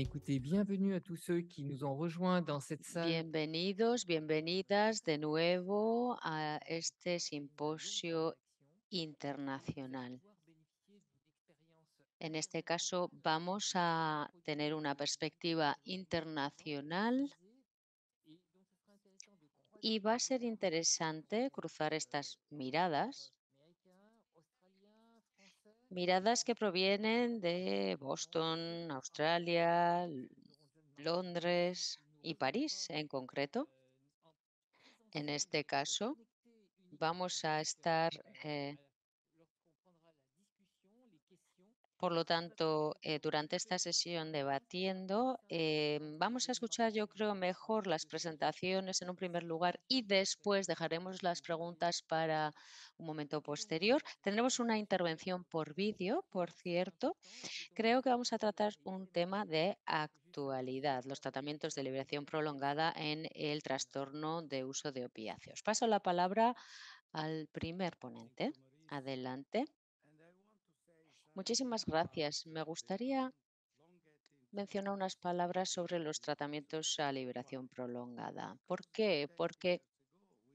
écoutez, bienvenue à tous ceux qui Bienvenidos, bienvenidas de nuevo a este simposio internacional. En este caso, vamos a tener una perspectiva internacional y va a ser interesante cruzar estas miradas miradas que provienen de Boston, Australia, Londres y París en concreto. En este caso, vamos a estar eh, Por lo tanto, eh, durante esta sesión debatiendo, eh, vamos a escuchar, yo creo, mejor las presentaciones en un primer lugar y después dejaremos las preguntas para un momento posterior. Tendremos una intervención por vídeo, por cierto. Creo que vamos a tratar un tema de actualidad, los tratamientos de liberación prolongada en el trastorno de uso de opiáceos. Paso la palabra al primer ponente. Adelante. Muchísimas gracias. Me gustaría mencionar unas palabras sobre los tratamientos a liberación prolongada. ¿Por qué? Porque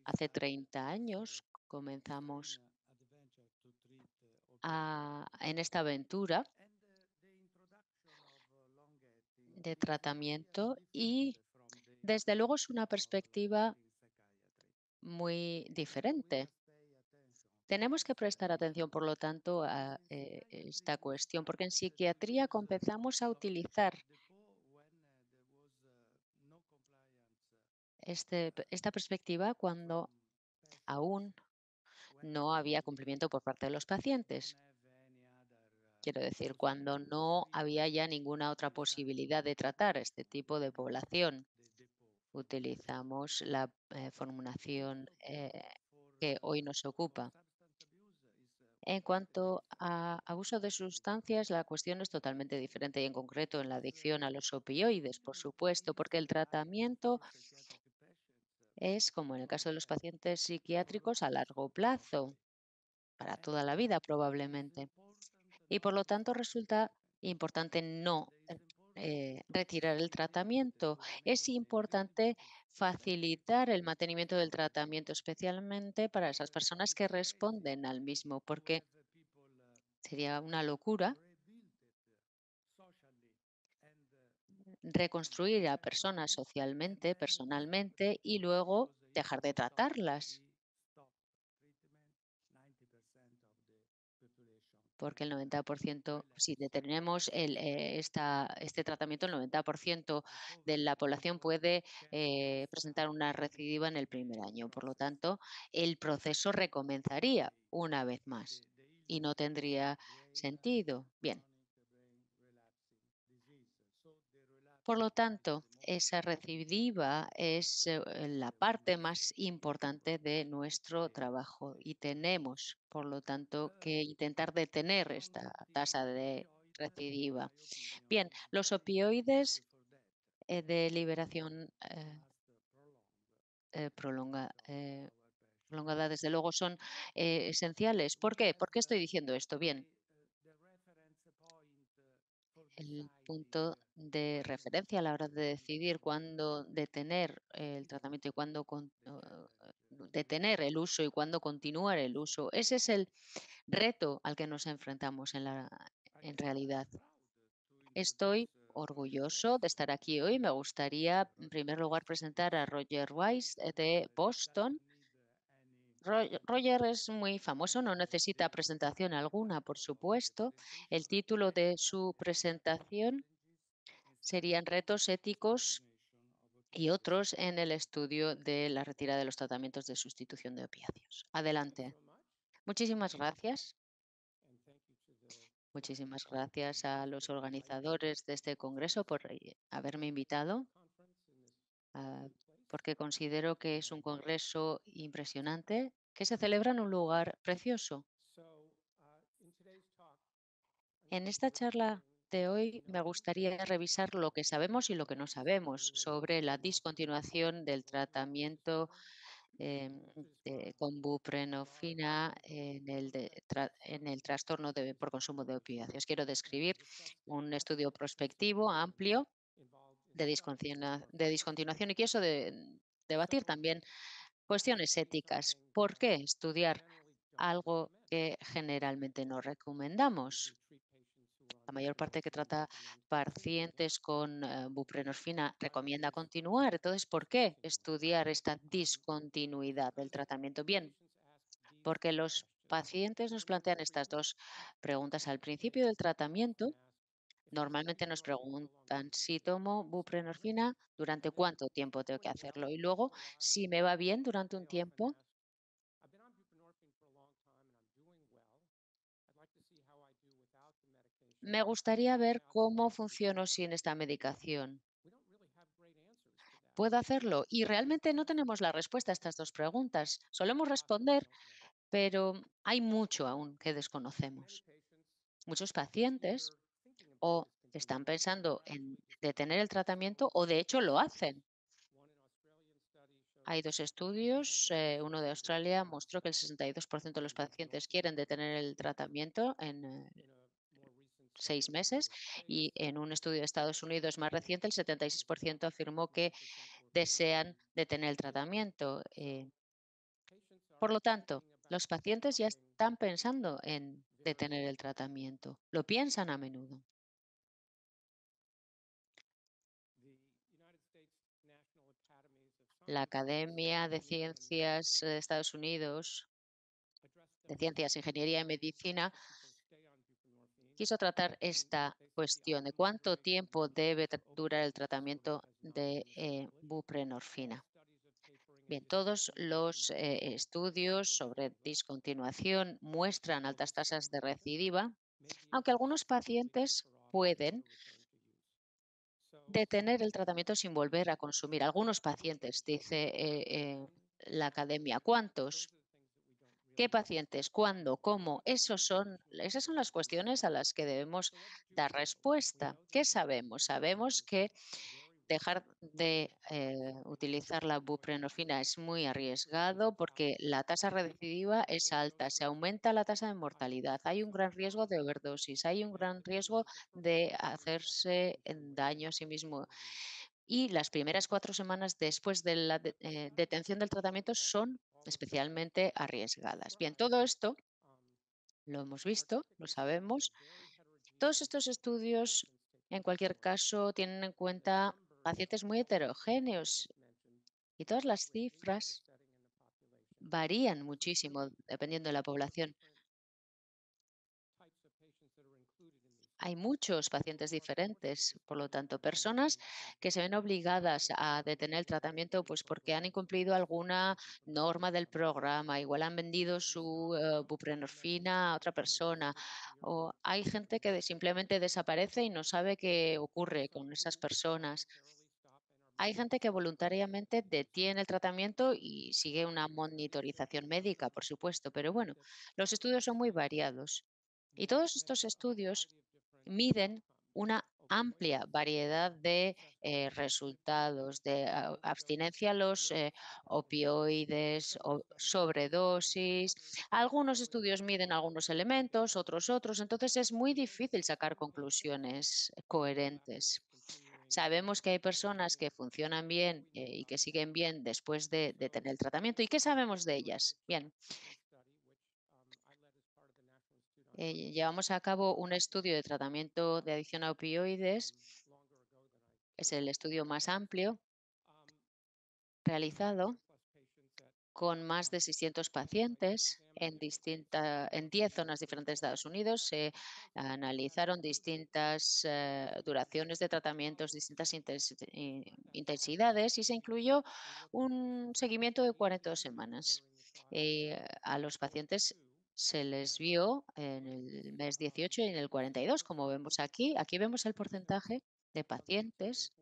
hace 30 años comenzamos en esta aventura de tratamiento y desde luego es una perspectiva muy diferente tenemos que prestar atención, por lo tanto, a eh, esta cuestión, porque en psiquiatría comenzamos a utilizar este, esta perspectiva cuando aún no había cumplimiento por parte de los pacientes. Quiero decir, cuando no había ya ninguna otra posibilidad de tratar este tipo de población, utilizamos la eh, formulación eh, que hoy nos ocupa en cuanto a abuso de sustancias, la cuestión es totalmente diferente y en concreto en la adicción a los opioides, por supuesto, porque el tratamiento es, como en el caso de los pacientes psiquiátricos, a largo plazo, para toda la vida probablemente. Y por lo tanto resulta importante no eh, retirar el tratamiento. Es importante facilitar el mantenimiento del tratamiento, especialmente para esas personas que responden al mismo, porque sería una locura reconstruir a personas socialmente, personalmente, y luego dejar de tratarlas. porque el 90%, si detenemos eh, esta, este tratamiento, el 90% de la población puede eh, presentar una recidiva en el primer año. Por lo tanto, el proceso recomenzaría una vez más y no tendría sentido. Bien, Por lo tanto, esa recidiva es eh, la parte más importante de nuestro trabajo y tenemos, por lo tanto, que intentar detener esta tasa de recidiva. Bien, los opioides eh, de liberación eh, prolongada, desde luego, son esenciales. ¿Por qué? ¿Por qué estoy diciendo esto? Bien, el punto de referencia a la hora de decidir cuándo detener el tratamiento y cuándo eh, eh, detener el uso y cuándo continuar el uso. Ese es el reto al que nos enfrentamos en, la, en realidad. Estoy orgulloso de estar aquí hoy. Me gustaría, en primer lugar, presentar a Roger Weiss eh, de Boston, Roger es muy famoso, no necesita presentación alguna, por supuesto. El título de su presentación serían retos éticos y otros en el estudio de la retirada de los tratamientos de sustitución de opiáceos. Adelante. Muchísimas gracias. Muchísimas gracias a los organizadores de este congreso por eh, haberme invitado a porque considero que es un congreso impresionante que se celebra en un lugar precioso. Uh, en esta charla de hoy me gustaría revisar lo que sabemos y lo que no sabemos sobre la discontinuación del tratamiento em, con buprenofina en el, en el trastorno por consumo de opioides. Quiero describir un estudio prospectivo amplio de, discontinuación y quiso mm, debatir también cuestiones éticas. ¿Por qué estudiar algo que generalmente no recomendamos? La mayor parte que trata pacientes con eh, buprenorfina recomienda continuar. Entonces, ¿por qué estudiar esta discontinuidad del tratamiento? Bien, porque los pacientes nos plantean estas dos preguntas al principio del tratamiento Normalmente nos preguntan si tomo buprenorfina, durante cuánto tiempo tengo que hacerlo. Y luego, si me va bien durante un tiempo, me gustaría ver cómo funciono sin esta medicación. ¿Puedo hacerlo? Y realmente no tenemos la respuesta a estas dos preguntas. Solemos responder, pero hay mucho aún que desconocemos. Muchos pacientes o están pensando en detener el tratamiento o de hecho lo hacen. Hay dos estudios, eh, uno de Australia mostró que el 62% de los pacientes quieren detener el tratamiento en eh, seis meses y en un estudio de Estados Unidos más reciente el 76% afirmó que desean detener el tratamiento. Eh. por lo tanto, los pacientes ya están pensando en detener el tratamiento, lo piensan a menudo. La Academia de Ciencias de Estados Unidos, de Ciencias, Ingeniería y Medicina, quiso tratar esta cuestión de cuánto tiempo debe durar el tratamiento de eh, buprenorfina. Bien, todos los eh, estudios sobre discontinuación muestran altas tasas de recidiva, aunque algunos pacientes pueden detener el tratamiento sin volver a consumir. Algunos pacientes, dice eh, eh, la academia, ¿cuántos? ¿Qué pacientes? ¿Cuándo? ¿Cómo? Esos son, esas son las cuestiones a las que debemos dar respuesta. ¿Qué sabemos? Sabemos que dejar de eh, utilizar la buprenorfina es muy arriesgado porque la tasa recidiva es alta, se aumenta la tasa de mortalidad, hay un gran riesgo de overdosis, hay un gran riesgo de hacerse daño a sí mismo y las primeras cuatro semanas después de la eh, detención del tratamiento son especialmente arriesgadas. Bien, todo esto lo hemos visto, lo sabemos. Todos estos estudios, en cualquier caso, tienen en cuenta pacientes muy heterogéneos y todas las cifras varían muchísimo dependiendo de la población. hay muchos pacientes diferentes, por lo tanto, personas que se ven obligadas a detener el tratamiento pues porque han incumplido alguna norma del programa, igual han vendido su eh, buprenorfina a otra persona o hay gente que simplemente desaparece y no sabe qué ocurre con esas personas. Hay gente que voluntariamente detiene el tratamiento y sigue una monitorización médica, por supuesto, pero bueno, los estudios son muy variados. Y todos estos estudios miden una amplia variedad de eh, resultados de abstinencia a los eh, opioides, o sobredosis. Algunos estudios miden algunos elementos, otros otros. Entonces es muy difícil sacar conclusiones coherentes. Sabemos que hay personas que funcionan bien eh, y que siguen bien después de, de tener el tratamiento. ¿Y qué sabemos de ellas? Bien, eh, llevamos a cabo un estudio de tratamiento de adicción a opioides. Es el estudio más amplio realizado con más de 600 pacientes en, distinta, en 10 zonas diferentes de Estados Unidos. Se analizaron distintas eh, duraciones de tratamientos, distintas intensidades y se incluyó un seguimiento de 42 semanas. Eh, a los pacientes se les vio en el mes 18 y en el 42, como vemos aquí. Aquí vemos el porcentaje de pacientes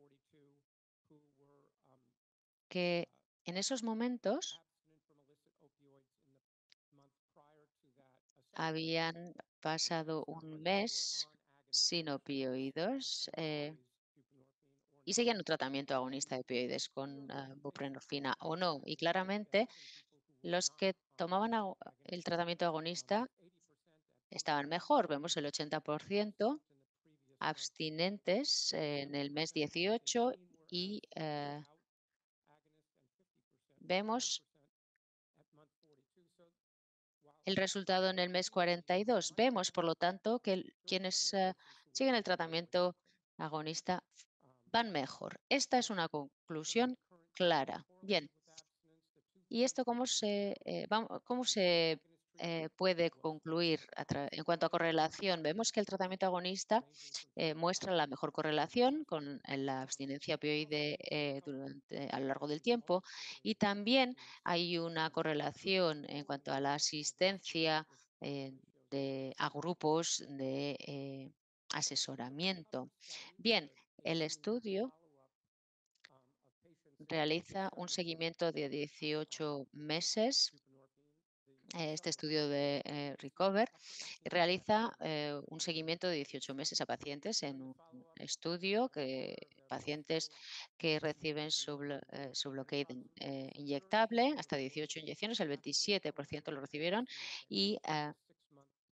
que en esos momentos habían pasado un mes sin opioides eh, y seguían un tratamiento agonista de opioides con ah, buprenorfina o no. Y claramente los que tomaban el tratamiento agonista estaban mejor. Vemos el 80% abstinentes en el mes 18 y eh, vemos el resultado en el mes 42. Vemos, por lo tanto, que quienes eh, siguen el tratamiento agonista van mejor. Esta es una conclusión clara. Bien, ¿Y esto cómo se, eh, cómo se eh, puede concluir en cuanto a correlación? Vemos que el tratamiento agonista eh, muestra la mejor correlación con la abstinencia opioide durante, a lo largo del tiempo y también hay una correlación en cuanto a la asistencia a grupos de asesoramiento. Bien, el estudio realiza un seguimiento de 18 meses eh, este estudio de eh, Recover realiza eh, un seguimiento de 18 meses a pacientes en un estudio que pacientes que reciben su, bloqueo inyectable, hasta 18 inyecciones, el 27% lo recibieron y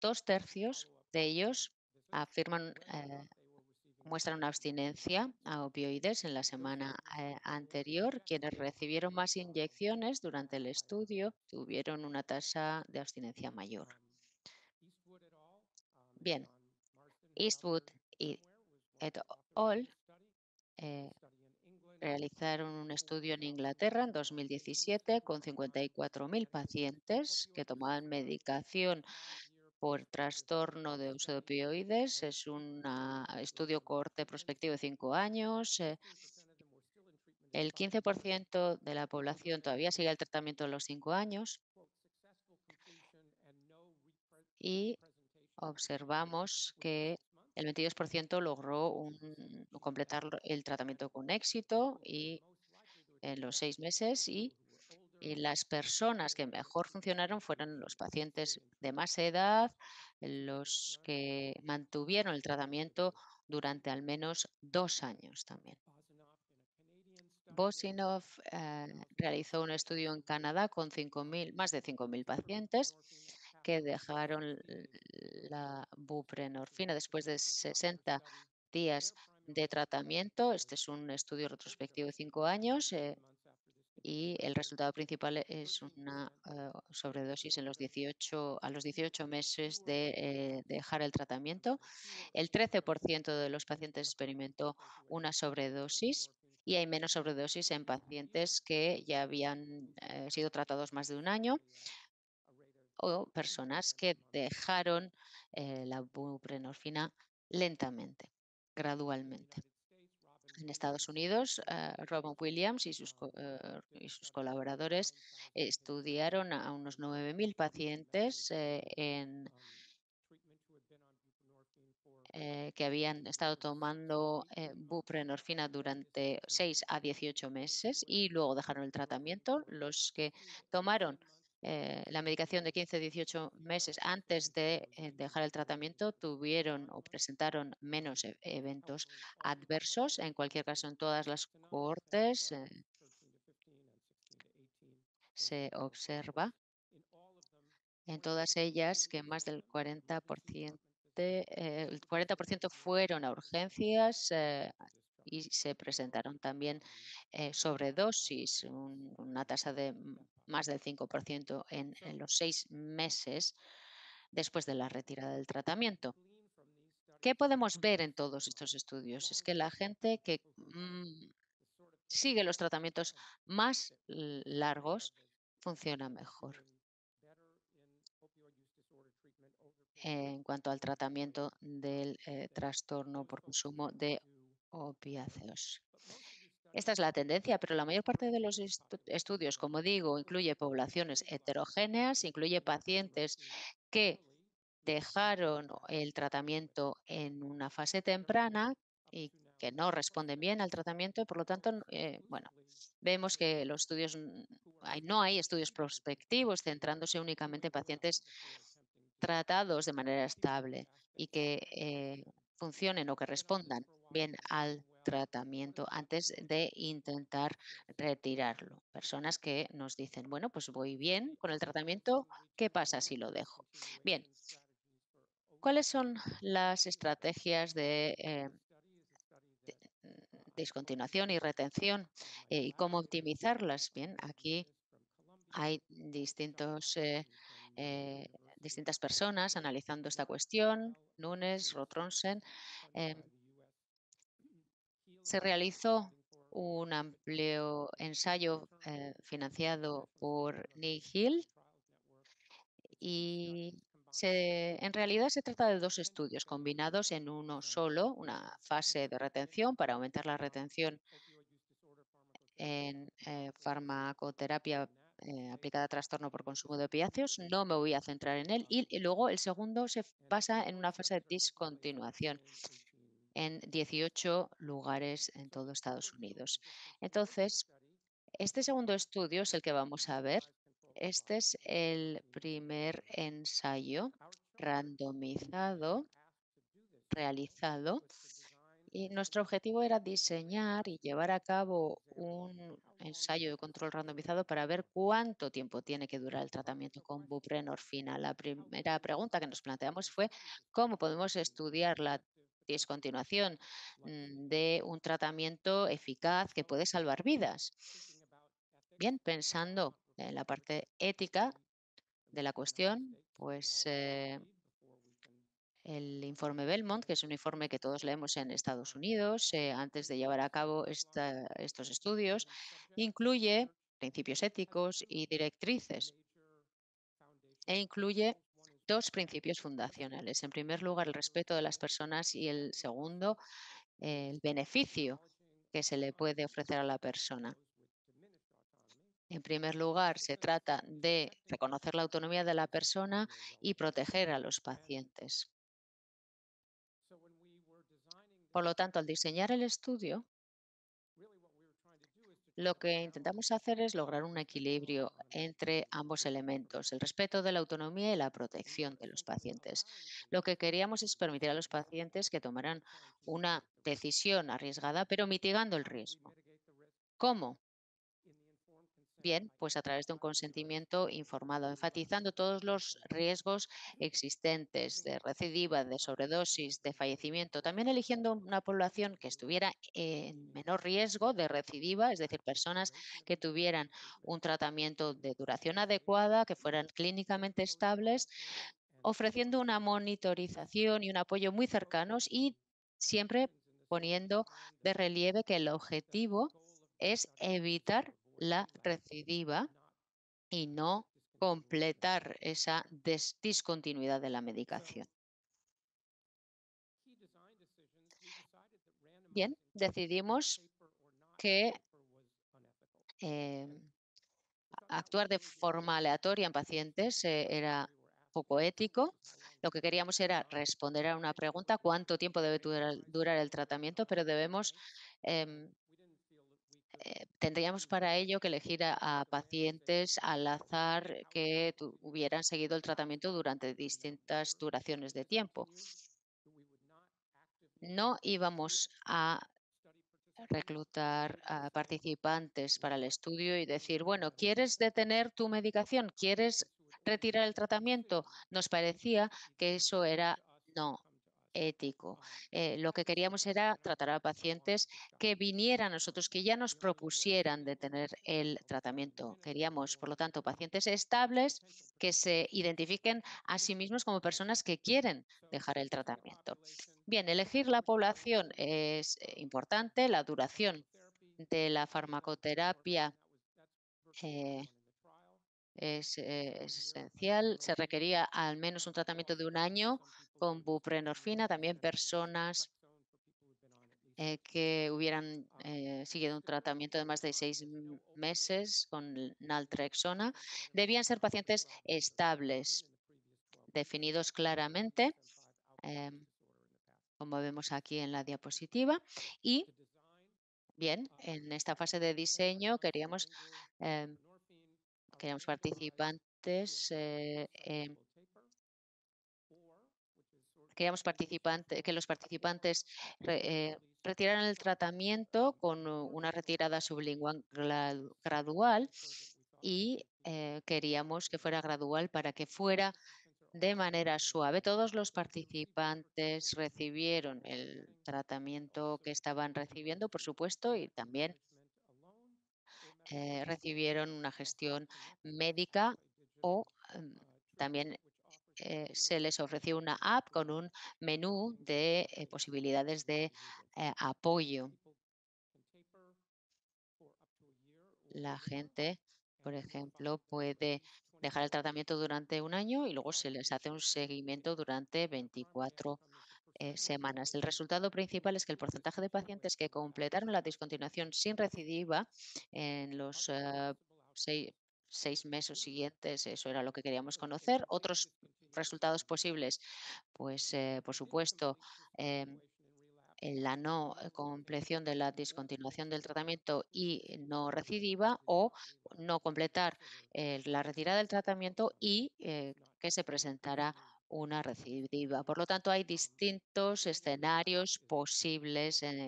dos tercios de ellos afirman muestran una abstinencia a opioides en la semana eh, anterior. Quienes recibieron más inyecciones durante el estudio tuvieron una tasa de abstinencia mayor. Bien, Eastwood y et al. Eh, realizaron un estudio en Inglaterra en 2017 con 54.000 pacientes que tomaban medicación por trastorno de uso de opioides. Es un ah, estudio corte prospectivo de cinco años. Eh, el 15% de la población todavía sigue el tratamiento a los cinco años y observamos que el 22% logró completar el tratamiento con éxito y en los seis meses y y las personas que mejor funcionaron fueron los pacientes de más edad, los que mantuvieron el tratamiento durante al menos dos años también. Bosinov eh, realizó un estudio en Canadá con mil más de 5.000 pacientes que dejaron la buprenorfina después de 60 días de tratamiento. Este es un estudio retrospectivo de cinco años. Eh, y el resultado principal es una eh, sobredosis en los 18, a los 18 meses de eh, dejar el tratamiento. El 13% de los pacientes experimentó una sobredosis y hay menos sobredosis en pacientes que ya habían eh, sido tratados más de un año o personas que dejaron la buprenorfina lentamente, gradualmente en Estados Unidos, eh, Robin Williams y sus, eh, sus, colaboradores estudiaron a unos 9.000 pacientes eh, que habían estado tomando buprenorfina durante 6 a 18 meses y luego dejaron el tratamiento. Los que tomaron eh, la medicación de 15-18 meses antes de eh, dejar el tratamiento tuvieron o presentaron menos e, eventos adversos, en cualquier caso en todas las cohortes eh, se observa en todas ellas que más del 40%, el 40 fueron a urgencias y se presentaron también sobredosis, una tasa de más del 5% en, en los seis meses después de la retirada del tratamiento. ¿Qué podemos ver en todos estos estudios? Es que la gente que mm, sigue los tratamientos más largos funciona mejor en cuanto al tratamiento del eh, trastorno por consumo de opiáceos. Esta es la tendencia, pero la mayor parte de los estudios, como digo, incluye poblaciones heterogéneas, incluye pacientes que dejaron el tratamiento en una fase temprana y que no responden bien al tratamiento. Por lo tanto, eh, bueno, vemos que los estudios no hay estudios prospectivos centrándose únicamente en pacientes tratados de manera estable y que eh, funcionen o que respondan bien al tratamiento tratamiento antes de intentar retirarlo. Personas que nos dicen, bueno, pues voy bien con el tratamiento, ¿qué pasa si lo dejo? Bien, ¿cuáles son las estrategias de... Eh, mm, discontinuación y retención eh, y cómo optimizarlas. Bien, aquí hay distintos eh, distintas personas analizando esta cuestión, Nunes, Rotronsen, em, se realizó un amplio ensayo eh, financiado por Nick Hill y en realidad se trata de dos estudios combinados en uno solo, una fase de retención para aumentar la retención en eh, farmacoterapia eh, aplicada a trastorno por consumo de opiáceos. No me voy a centrar en él. Y, luego el segundo se basa en una fase de discontinuación en 18 lugares en todo Estados Unidos. Entonces, este segundo estudio es el que vamos a ver. Este es el primer ensayo randomizado realizado y nuestro objetivo era diseñar y llevar a cabo un ensayo de control randomizado para ver cuánto tiempo tiene que durar el tratamiento con buprenorfina. La primera pregunta que nos planteamos fue cómo podemos estudiar la es continuación mm, de un tratamiento eficaz que puede salvar vidas. Bien, pensando en la parte ética de la cuestión, pues eh, el informe Belmont, que es un informe que todos leemos en Estados Unidos eh, antes de llevar a cabo estos estudios, incluye principios éticos y directrices e incluye dos principios fundacionales. En primer lugar, el respeto de las personas y el segundo, el beneficio que se le puede ofrecer a la persona. En primer lugar, se trata de reconocer la autonomía de la persona y proteger a los pacientes. Por lo tanto, al diseñar el estudio, lo que intentamos hacer es lograr un equilibrio entre ambos elementos, el respeto de la autonomía y la protección de los pacientes. Lo que queríamos es permitir a los pacientes que tomaran una decisión arriesgada, pero mitigando el riesgo. ¿Cómo? Bien, pues a través de un consentimiento informado, enfatizando todos los riesgos existentes de recidiva, de sobredosis, de fallecimiento, también eligiendo una población que estuviera en menor riesgo de recidiva, es decir, personas que tuvieran un tratamiento de duración adecuada, que fueran clínicamente estables, ofreciendo una monitorización y un apoyo muy cercanos y siempre poniendo de relieve que el objetivo es evitar la recidiva y no completar esa discontinuidad de la medicación. Bien, decidimos que em, actuar de forma aleatoria en pacientes eh, era poco ético. Lo que queríamos era responder a una pregunta, cuánto tiempo debe durar, el tratamiento, pero debemos em, eh, tendríamos para ello que elegir a, pacientes al azar que hubieran seguido el tratamiento durante distintas duraciones de tiempo. No íbamos a reclutar a participantes para el estudio y decir, bueno, ¿quieres detener tu medicación? ¿Quieres retirar el tratamiento? Nos parecía que eso era no ético. Eh, lo que queríamos era tratar a pacientes que vinieran a nosotros, que ya nos propusieran de tener el tratamiento. Queríamos, por lo tanto, pacientes estables que se identifiquen a sí mismos como personas que quieren dejar el tratamiento. Bien, elegir la población es importante, la duración de la farmacoterapia eh, eh, es, esencial. Se requería al menos un tratamiento de un año con buprenorfina. También personas eh, que hubieran eh, seguido un tratamiento de más de seis meses con naltrexona debían ser pacientes estables, definidos claramente, em, como vemos aquí en la diapositiva, y Bien, en esta fase de diseño queríamos em, participantes eh, em, queríamos participante, que los participantes eh, retiraran el tratamiento con eh, una retirada sublingual gradual y eh, queríamos que fuera gradual para que fuera de manera suave. Todos los participantes recibieron el tratamiento que estaban recibiendo, por supuesto, y también eh, recibieron una gestión médica o em, también eh, se les ofreció una app con un menú de eh, posibilidades de apoyo. La gente, por ejemplo, puede dejar el tratamiento durante un año y luego se les hace un seguimiento durante 24 horas eh, semanas. El resultado principal es que el porcentaje de pacientes que completaron la discontinuación sin recidiva en los eh, seis, meses siguientes, eso era lo que queríamos conocer. Otros resultados posibles, pues eh, por supuesto, la no compleción de la discontinuación del tratamiento y no recidiva o no completar la retirada del tratamiento y que se presentará una recidiva. Por lo tanto, hay distintos escenarios posibles en,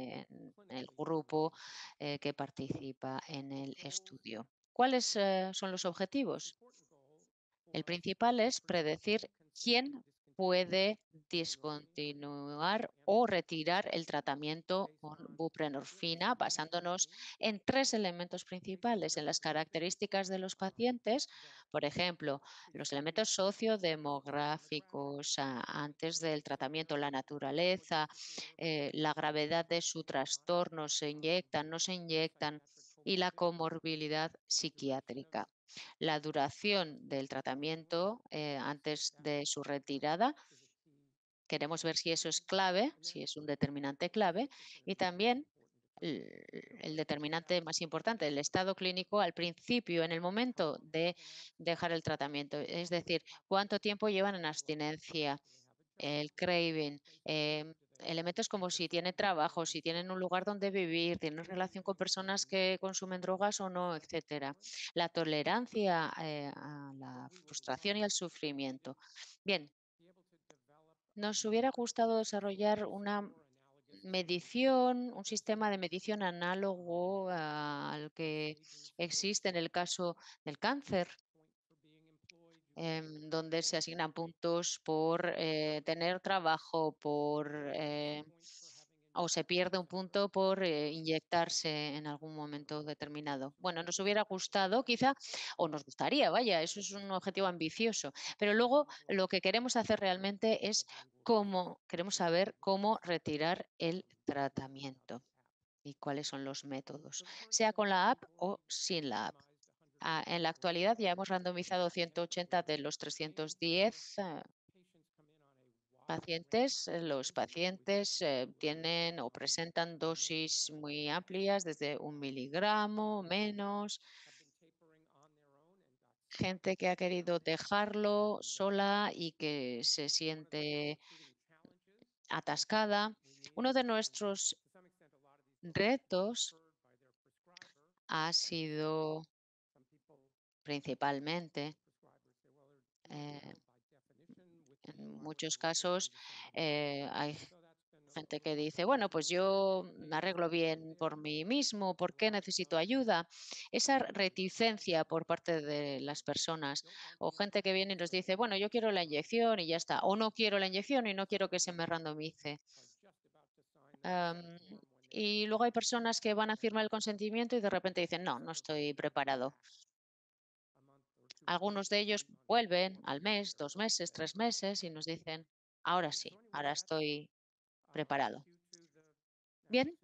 el grupo eh, que participa en el estudio. ¿Cuáles eh, son los objetivos? El principal es predecir quién puede discontinuar o retirar el tratamiento con buprenorfina basándonos en tres elementos principales, en las características de los pacientes, por ejemplo, los elementos sociodemográficos antes del tratamiento, la naturaleza, eh, la gravedad de su trastorno, se inyectan, no se inyectan, y la comorbilidad psiquiátrica la duración del tratamiento eh, antes de su retirada. Queremos ver si eso es clave, si es un determinante clave y también el, determinante más importante, el estado clínico al principio, en el momento de dejar el tratamiento, es decir, cuánto tiempo llevan en abstinencia, el craving, em, elementos como si tiene trabajo, si tienen un lugar donde vivir, tienen relación con personas que consumen drogas o no, etcétera. La tolerancia eh, a la frustración y al sufrimiento. Bien, nos hubiera gustado desarrollar una medición, un sistema de medición análogo al que existe en el caso del cáncer Em, donde se asignan puntos por eh, tener trabajo, por eh, o se pierde un punto por eh, inyectarse en algún momento determinado. Bueno, nos hubiera gustado quizá, o nos gustaría, vaya, eso es un objetivo ambicioso, pero luego lo que queremos hacer realmente es cómo, queremos saber cómo retirar el tratamiento y cuáles son los métodos, sea con la app o sin la app. Ah, en la actualidad ya hemos randomizado 180 de los 310 ah, pacientes. Eh, los pacientes eh, tienen o presentan dosis muy amplias, desde un miligramo, menos. Gente que ha querido dejarlo sola y que se siente atascada. Uno de nuestros retos ha sido principalmente. Eh, en muchos casos eh, hay gente que dice, bueno, pues yo me arreglo bien por mí mismo, ¿por qué necesito ayuda? Esa reticencia por parte de las personas o gente que viene y nos dice, bueno, yo quiero la inyección y ya está, o no quiero la inyección y no quiero que se me randomice. Em, y luego hay personas que van a firmar el consentimiento y de repente dicen, no, no estoy preparado. Algunos de ellos vuelven al mes, dos meses, tres meses y nos dicen, ahora sí, ahora estoy preparado. Bien,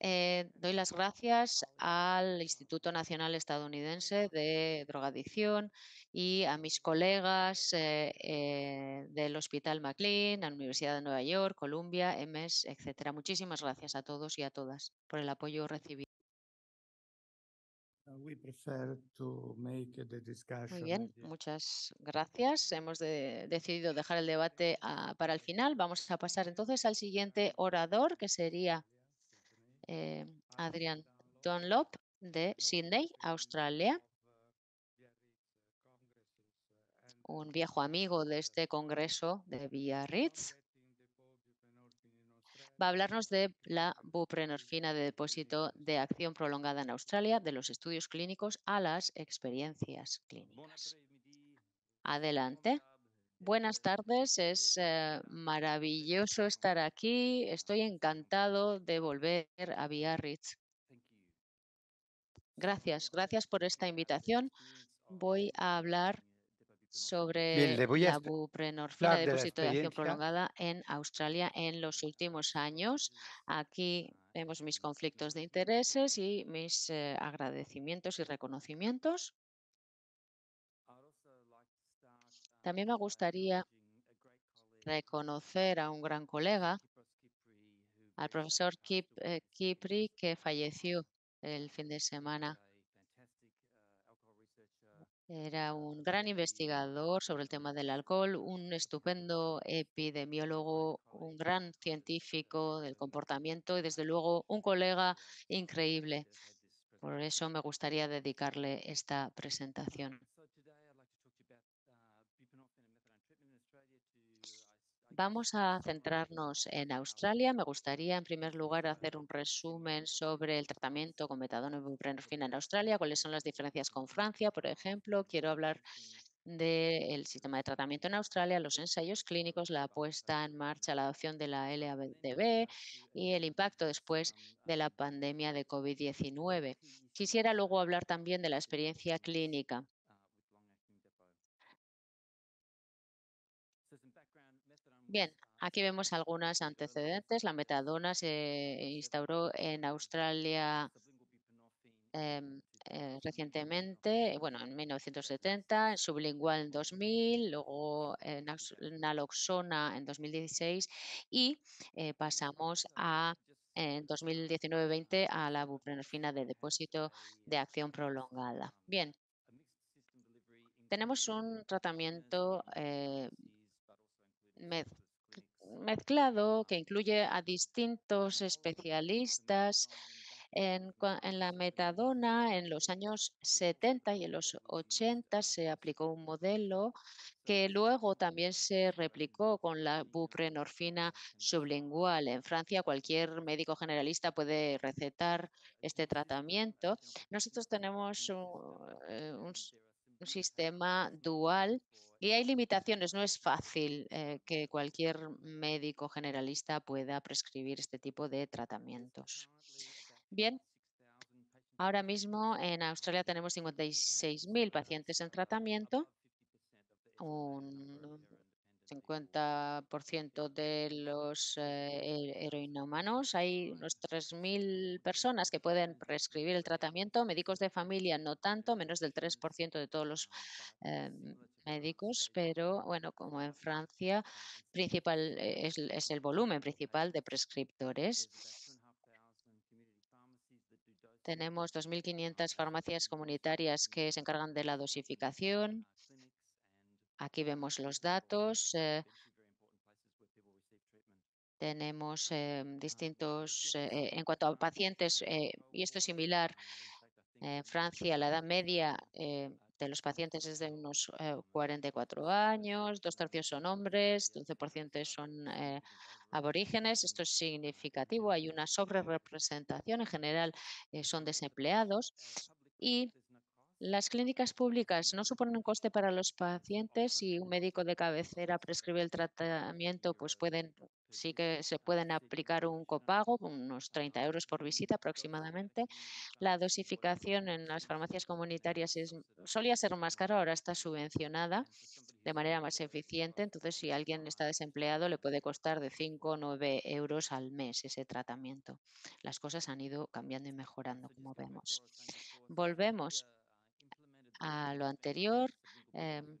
eh, doy las gracias al Instituto Nacional Estadounidense de Drogadicción y a mis colegas eh, eh, del Hospital McLean, a la Universidad de Nueva York, Columbia, MS, etcétera. Muchísimas gracias a todos y a todas por el apoyo recibido. Ah, Muy bien, muchas gracias. Hemos decidido dejar el debate ah, para el final. Vamos a pasar entonces al siguiente orador, que sería eh, Adrian Dunlop de Sydney, Australia. Un viejo amigo de este congreso de Ritz va a hablarnos de la buprenorfina de depósito de acción prolongada en Australia, de los estudios clínicos a las experiencias clínicas. Adelante. Buenas tardes, es eh, maravilloso estar aquí. Estoy encantado de volver a Biarritz. Gracias, gracias por esta invitación. Voy a hablar sobre la buprenorfina de depósito de, acción prolongada en Australia en los últimos años. Mm. Aquí vemos mis conflictos de intereses y mis eh, agradecimientos y reconocimientos. También me gustaría reconocer a un gran colega, al profesor eh, Kipri, que falleció el fin de semana era un gran investigador sobre el tema del alcohol, un estupendo epidemiólogo, un gran científico del comportamiento y desde luego un colega increíble. Por eso me gustaría dedicarle esta presentación. Vamos a centrarnos en Australia. Me gustaría, en primer lugar, hacer un resumen sobre el tratamiento con metadona y buprenorfina en Australia, cuáles son las diferencias con Francia, por ejemplo. Quiero hablar del sistema de tratamiento en Australia, los ensayos clínicos, la puesta en marcha, la adopción de la LADB y el impacto después de la pandemia de COVID-19. Quisiera luego hablar también de la experiencia clínica Bien, aquí vemos algunos antecedentes. La metadona se instauró en Australia em, eh, recientemente, eh, bueno, en 1970, en sublingual en 2000, luego en naloxona en 2016 y eh, pasamos a en 2019-20 a la buprenorfina de depósito de acción prolongada. Bien, tenemos un tratamiento mezclado que incluye a distintos oh, especialistas en, la metadona en los años 70 y en los 80 se aplicó un modelo que luego también se replicó con la buprenorfina sublingual. En Francia cualquier médico generalista puede recetar este tratamiento. Nosotros tenemos un eh, un sistema dual y hay limitaciones. No es fácil eh, que cualquier médico generalista pueda prescribir este tipo de tratamientos. Bien, ahora mismo en Australia tenemos 56.000 pacientes en tratamiento un 50% de los eh, humanos Hay unos 3.000 personas que pueden prescribir el tratamiento, médicos de familia no tanto, menos del 3% de todos los ah, eh, médicos, pero bueno, como en Francia, principal eh, es, es el volumen principal de prescriptores. Tenemos 2.500 farmacias comunitarias que se encargan de la dosificación Aquí vemos los datos. Eh, tenemos eh, ah, distintos, eh, en cuanto a pacientes, y esto es similar, en Francia la edad media de los pacientes es de unos 44 años, dos tercios son hombres, 12% son aborígenes. Esto es significativo, hay una sobrerepresentación, en general son desempleados y las clínicas públicas no suponen un coste para los pacientes. Si un médico de cabecera prescribe el tratamiento, pues pueden, sí que se pueden aplicar un copago, unos 30 euros por visita aproximadamente. La dosificación en las farmacias comunitarias solía ser más cara, ahora está subvencionada de manera más eficiente. Entonces, si alguien está desempleado, le puede costar de 5 o 9 euros al mes ese tratamiento. Las cosas han ido cambiando y mejorando, como vemos. Volvemos a lo anterior. Em,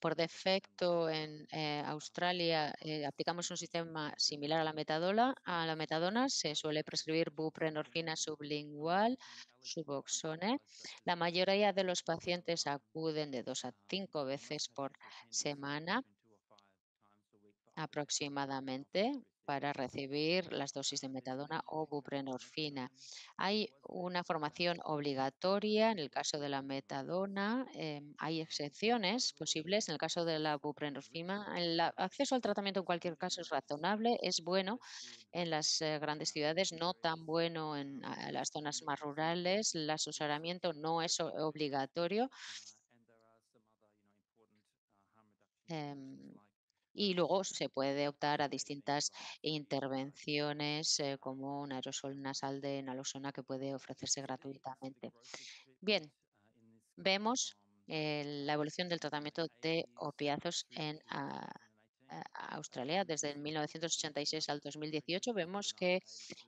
por defecto en eh, Australia eh, aplicamos un sistema similar a la, a la metadona. Se suele prescribir buprenorfina sublingual, suboxone. La mayoría de los pacientes acuden de dos a cinco veces por semana aproximadamente para recibir las dosis de metadona o buprenorfina. Hay una formación obligatoria en el caso de la metadona. Em, hay excepciones posibles en el caso de la buprenorfina. El acceso al tratamiento en cualquier caso es razonable, es bueno en las eh, grandes ciudades, no tan bueno en las zonas más rurales. El asesoramiento no es obligatorio. Uh, y luego se puede optar a distintas intervenciones como un aerosol nasal de nalosona que puede ofrecerse gratuitamente. Bien, vemos la evolución del tratamiento de opiazos en Australia. Desde 1986 al 2018 vemos que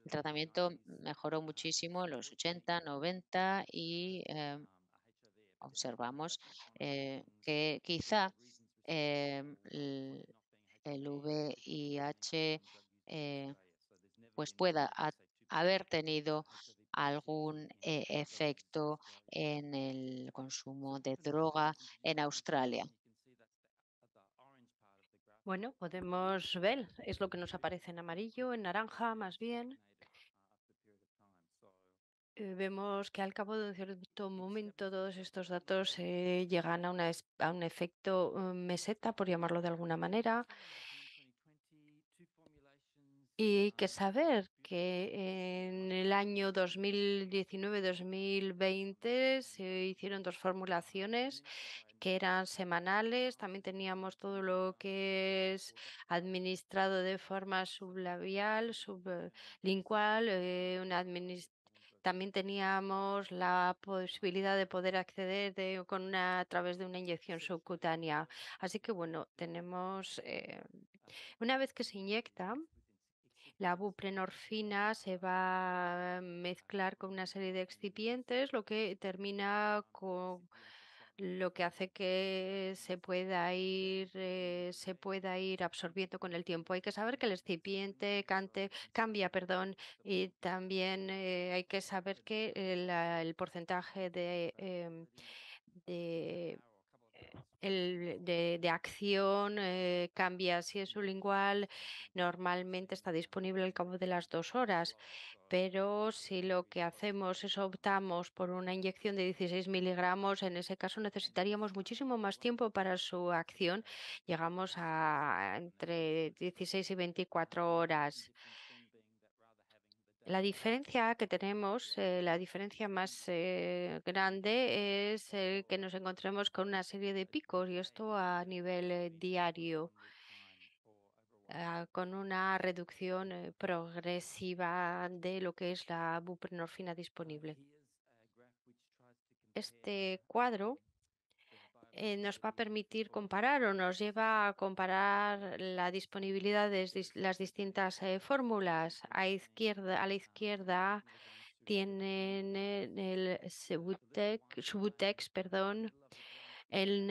el tratamiento mejoró muchísimo en los 80, 90 y observamos que quizá el VIH eh, pues pueda haber tenido algún eh, efecto en el consumo de droga en Australia. Bueno, podemos ver, es lo que nos aparece en amarillo, en naranja más bien. Eh, vemos que al cabo de un cierto momento todos estos datos eh, llegan a, una, un efecto eh, meseta, por llamarlo de alguna manera. Y que saber que en el año 2019-2020 se hicieron dos formulaciones que eran semanales. También teníamos todo lo que es administrado de forma sublabial, sublingual, una administración también teníamos la posibilidad de poder acceder de, con una, a través de una inyección subcutánea. Así que bueno, tenemos, eh, una vez que se inyecta, la buprenorfina se va a mezclar con una serie de excipientes, lo que termina con, lo que hace que se pueda ir eh, se pueda ir absorbiendo con el tiempo. Hay que saber que el excipiente cante, cambia, perdón, y también eh, hay que saber que eh, el, porcentaje de, em, de el de, acción eh, cambia si es lingual, Normalmente está disponible al cabo de las dos horas, pero si lo que hacemos es optamos por una inyección de 16 miligramos, en ese caso necesitaríamos muchísimo más tiempo para su acción. Llegamos a entre 16 y 24 horas. La diferencia que tenemos, eh, la diferencia más eh, grande es eh, que nos encontremos con una serie de picos y esto a nivel diario, ah, con una reducción progresiva de lo que es la buprenorfina disponible. Este cuadro eh, nos va a permitir comparar o nos lleva a comparar la disponibilidad de las distintas eh, fórmulas. A, izquierda, a la izquierda tienen eh, el Subutex, en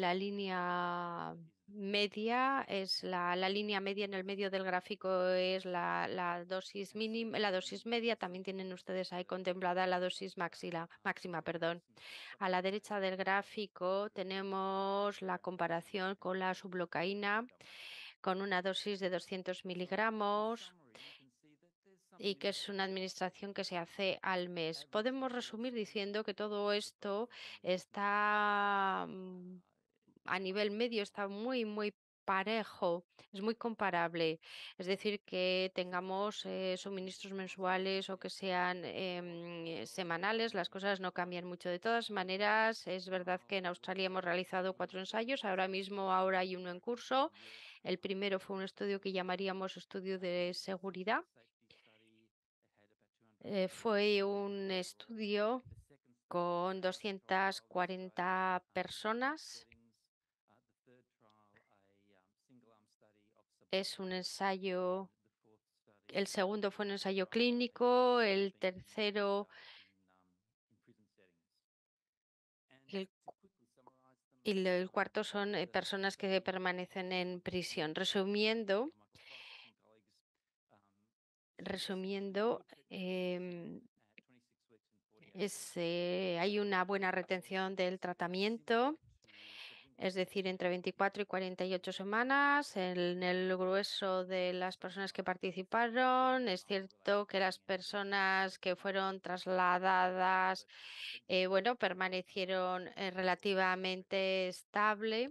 la línea media es la, línea media en el medio del gráfico es la, dosis mínima, la dosis media, también tienen ustedes ahí contemplada la dosis máxima, perdón. A la derecha del gráfico tenemos la comparación con la sublocaína con una dosis de 200 miligramos y que es una administración que se hace al mes. Podemos resumir diciendo que todo esto está mm, a nivel medio está muy, muy parejo, es muy comparable. Es decir, que tengamos eh, suministros mensuales o que sean em, eh, semanales, las cosas no cambian mucho. De todas maneras, es verdad que en Australia hemos realizado cuatro ensayos, ahora mismo ahora hay uno en curso. El primero fue un estudio que llamaríamos estudio de seguridad. Eh, fue un estudio con 240 personas es un ensayo, el segundo fue un ensayo clínico, el tercero, y el cuarto son eh, personas que permanecen en prisión. Resumiendo, resumiendo, em, eh, hay una buena retención del tratamiento es decir, entre 24 y 48 semanas. En el grueso de las personas que participaron, es cierto que las personas que fueron trasladadas, eh, bueno, permanecieron eh, relativamente estable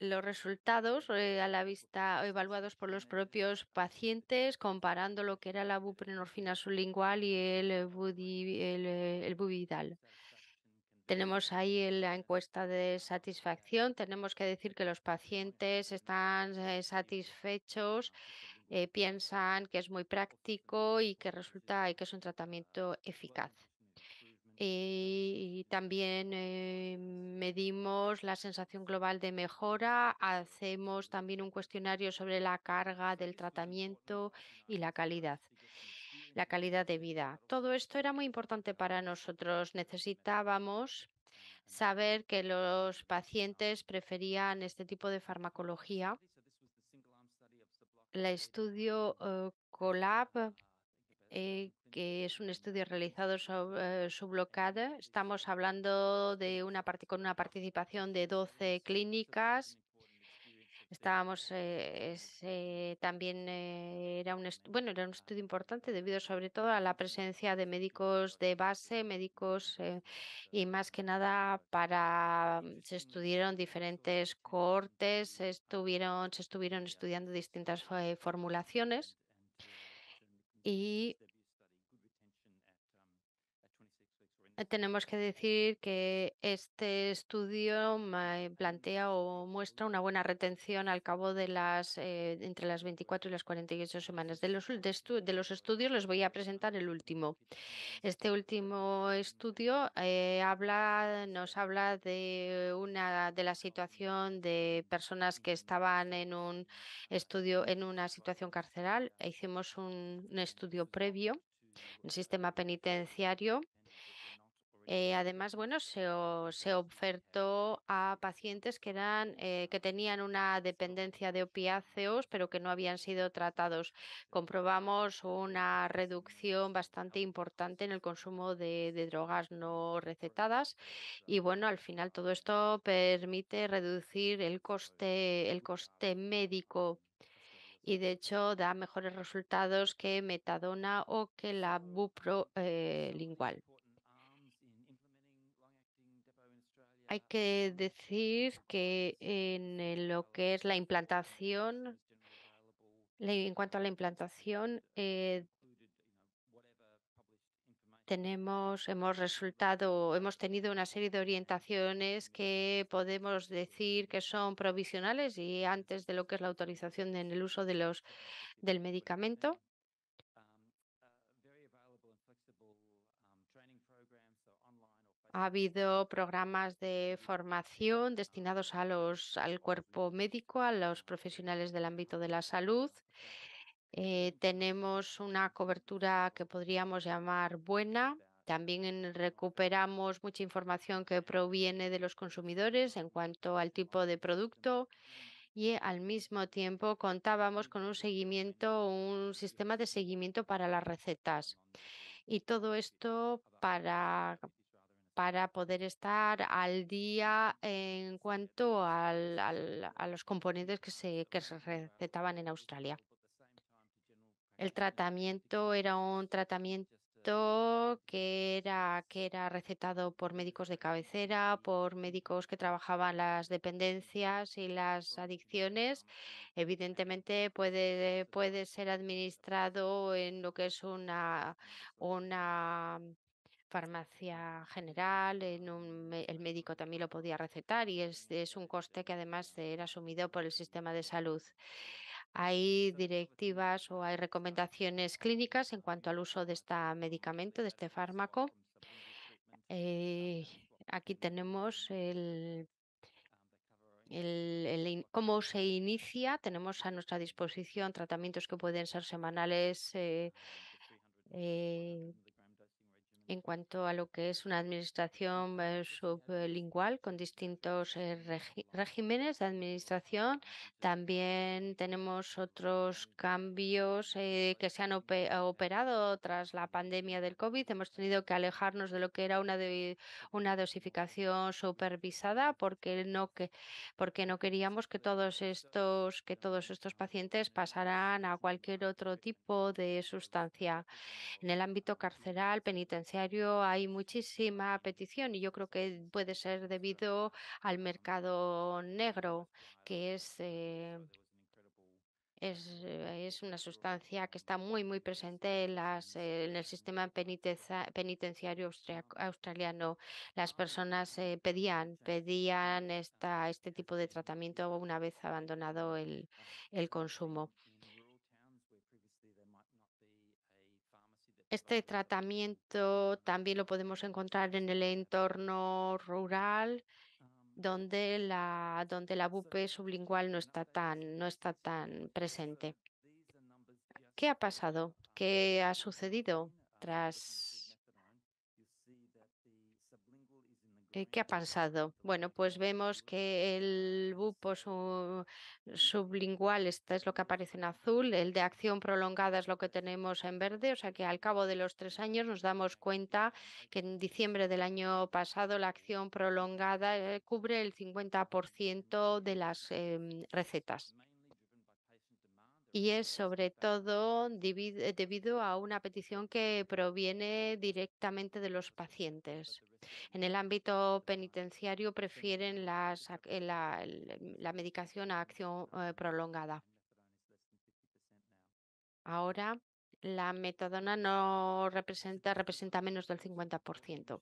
los resultados eh, a la vista evaluados por los propios pacientes, comparando lo que era la buprenorfina sublingual y el, eh, buvidal. Eh, tenemos ahí la encuesta de satisfacción. Tenemos que decir que los pacientes están satisfechos, piensan que es muy práctico y que resulta que es un tratamiento eficaz. Y también eh, medimos la sensación global de mejora, hacemos también un cuestionario sobre la carga del tratamiento y la calidad, la calidad de vida. Todo esto era muy importante para nosotros. Necesitábamos saber que los pacientes preferían este tipo de farmacología. El estudio eh, COLAB eh, que es un estudio realizado sobre eh, Estamos hablando de una parte con una participación de 12 clínicas. Estábamos eh, también eh, era un bueno era un estudio importante debido sobre todo a la presencia de médicos de base, médicos y más que nada para mm, se estudiaron diferentes cohortes, estuvieron se estuvieron estudiando distintas formulaciones y Eh, tenemos que decir que este estudio plantea o muestra una buena retención al cabo de las eh, entre las 24 y las 48 semanas. De los, de, los estudios les voy a presentar el último. Este último estudio eh, habla, nos habla de una de la situación de personas que estaban en un estudio en una situación carceral. Hicimos un, un estudio previo en el sistema penitenciario eh, además, bueno, se, ofertó a pacientes que, eran, eh, que tenían una dependencia de opiáceos, pero que no habían sido tratados. Comprobamos una reducción bastante importante en el consumo de, drogas no recetadas. Y bueno, al final todo esto permite reducir el coste, el coste médico y de hecho da mejores resultados que metadona o que la bupro eh, lingual. Hay que decir que en eh, lo que es la implantación, en cuanto a la implantación, eh, tenemos, hemos resultado, hemos tenido una serie de orientaciones que podemos decir que son provisionales y antes de lo que es la autorización en el uso de los, del medicamento. Ha habido programas de formación destinados a los, al cuerpo médico, a los profesionales del ámbito de la salud. Eh, tenemos una cobertura que podríamos llamar buena. También recuperamos mucha información que proviene de los consumidores en cuanto al tipo de producto y al mismo tiempo contábamos con un seguimiento, un sistema de seguimiento para las recetas. Y todo esto para para poder estar al día en cuanto al, a los componentes que se, se recetaban en Australia. El tratamiento era un tratamiento que era, que era recetado por médicos de cabecera, por médicos que trabajaban las dependencias y las adicciones. Evidentemente puede, puede ser administrado en lo que es una, una farmacia general, el médico también lo podía recetar y es, un coste que además era asumido por el sistema de salud. Hay directivas o hay recomendaciones clínicas en cuanto al uso de este medicamento, de este fármaco. Eh, aquí tenemos cómo se inicia. Tenemos a nuestra disposición tratamientos que pueden ser semanales, eh, eh, en cuanto a lo que es una administración sublingual con distintos eh, regímenes de administración. También tenemos otros cambios eh, que se han operado tras la pandemia del COVID. Hemos tenido que alejarnos de lo que era una, dosificación supervisada porque no, queríamos que todos estos que todos estos pacientes pasaran a cualquier otro tipo de sustancia. En el ámbito carceral, penitenciario, hay muchísima petición y yo creo que puede ser debido al mercado negro, que es... Eh, eh, es, una sustancia que está muy, muy presente en, las, eh, en el sistema penitenciario australiano. Las personas pedían, pedían esta, este tipo de tratamiento una vez abandonado el, el consumo. Este tratamiento también lo podemos encontrar en el entorno rural, donde la, donde la bupe sublingual no está tan, no está tan presente. ¿Qué ha pasado? ¿Qué ha sucedido tras Eh, ¿Qué ha pasado? Bueno, pues vemos que el bupo sublingual, esto es lo que aparece en azul, el de acción prolongada es lo que tenemos en verde, o sea que al cabo de los tres años nos damos cuenta que en diciembre del año pasado la acción prolongada eh, cubre el 50% de las em, recetas. Y es sobre todo eh, debido a una petición que proviene directamente de los pacientes. En el ámbito penitenciario prefieren la, eh, mm, medicación a acción eh, prolongada. Ahora, la metadona no representa, representa menos del 50%.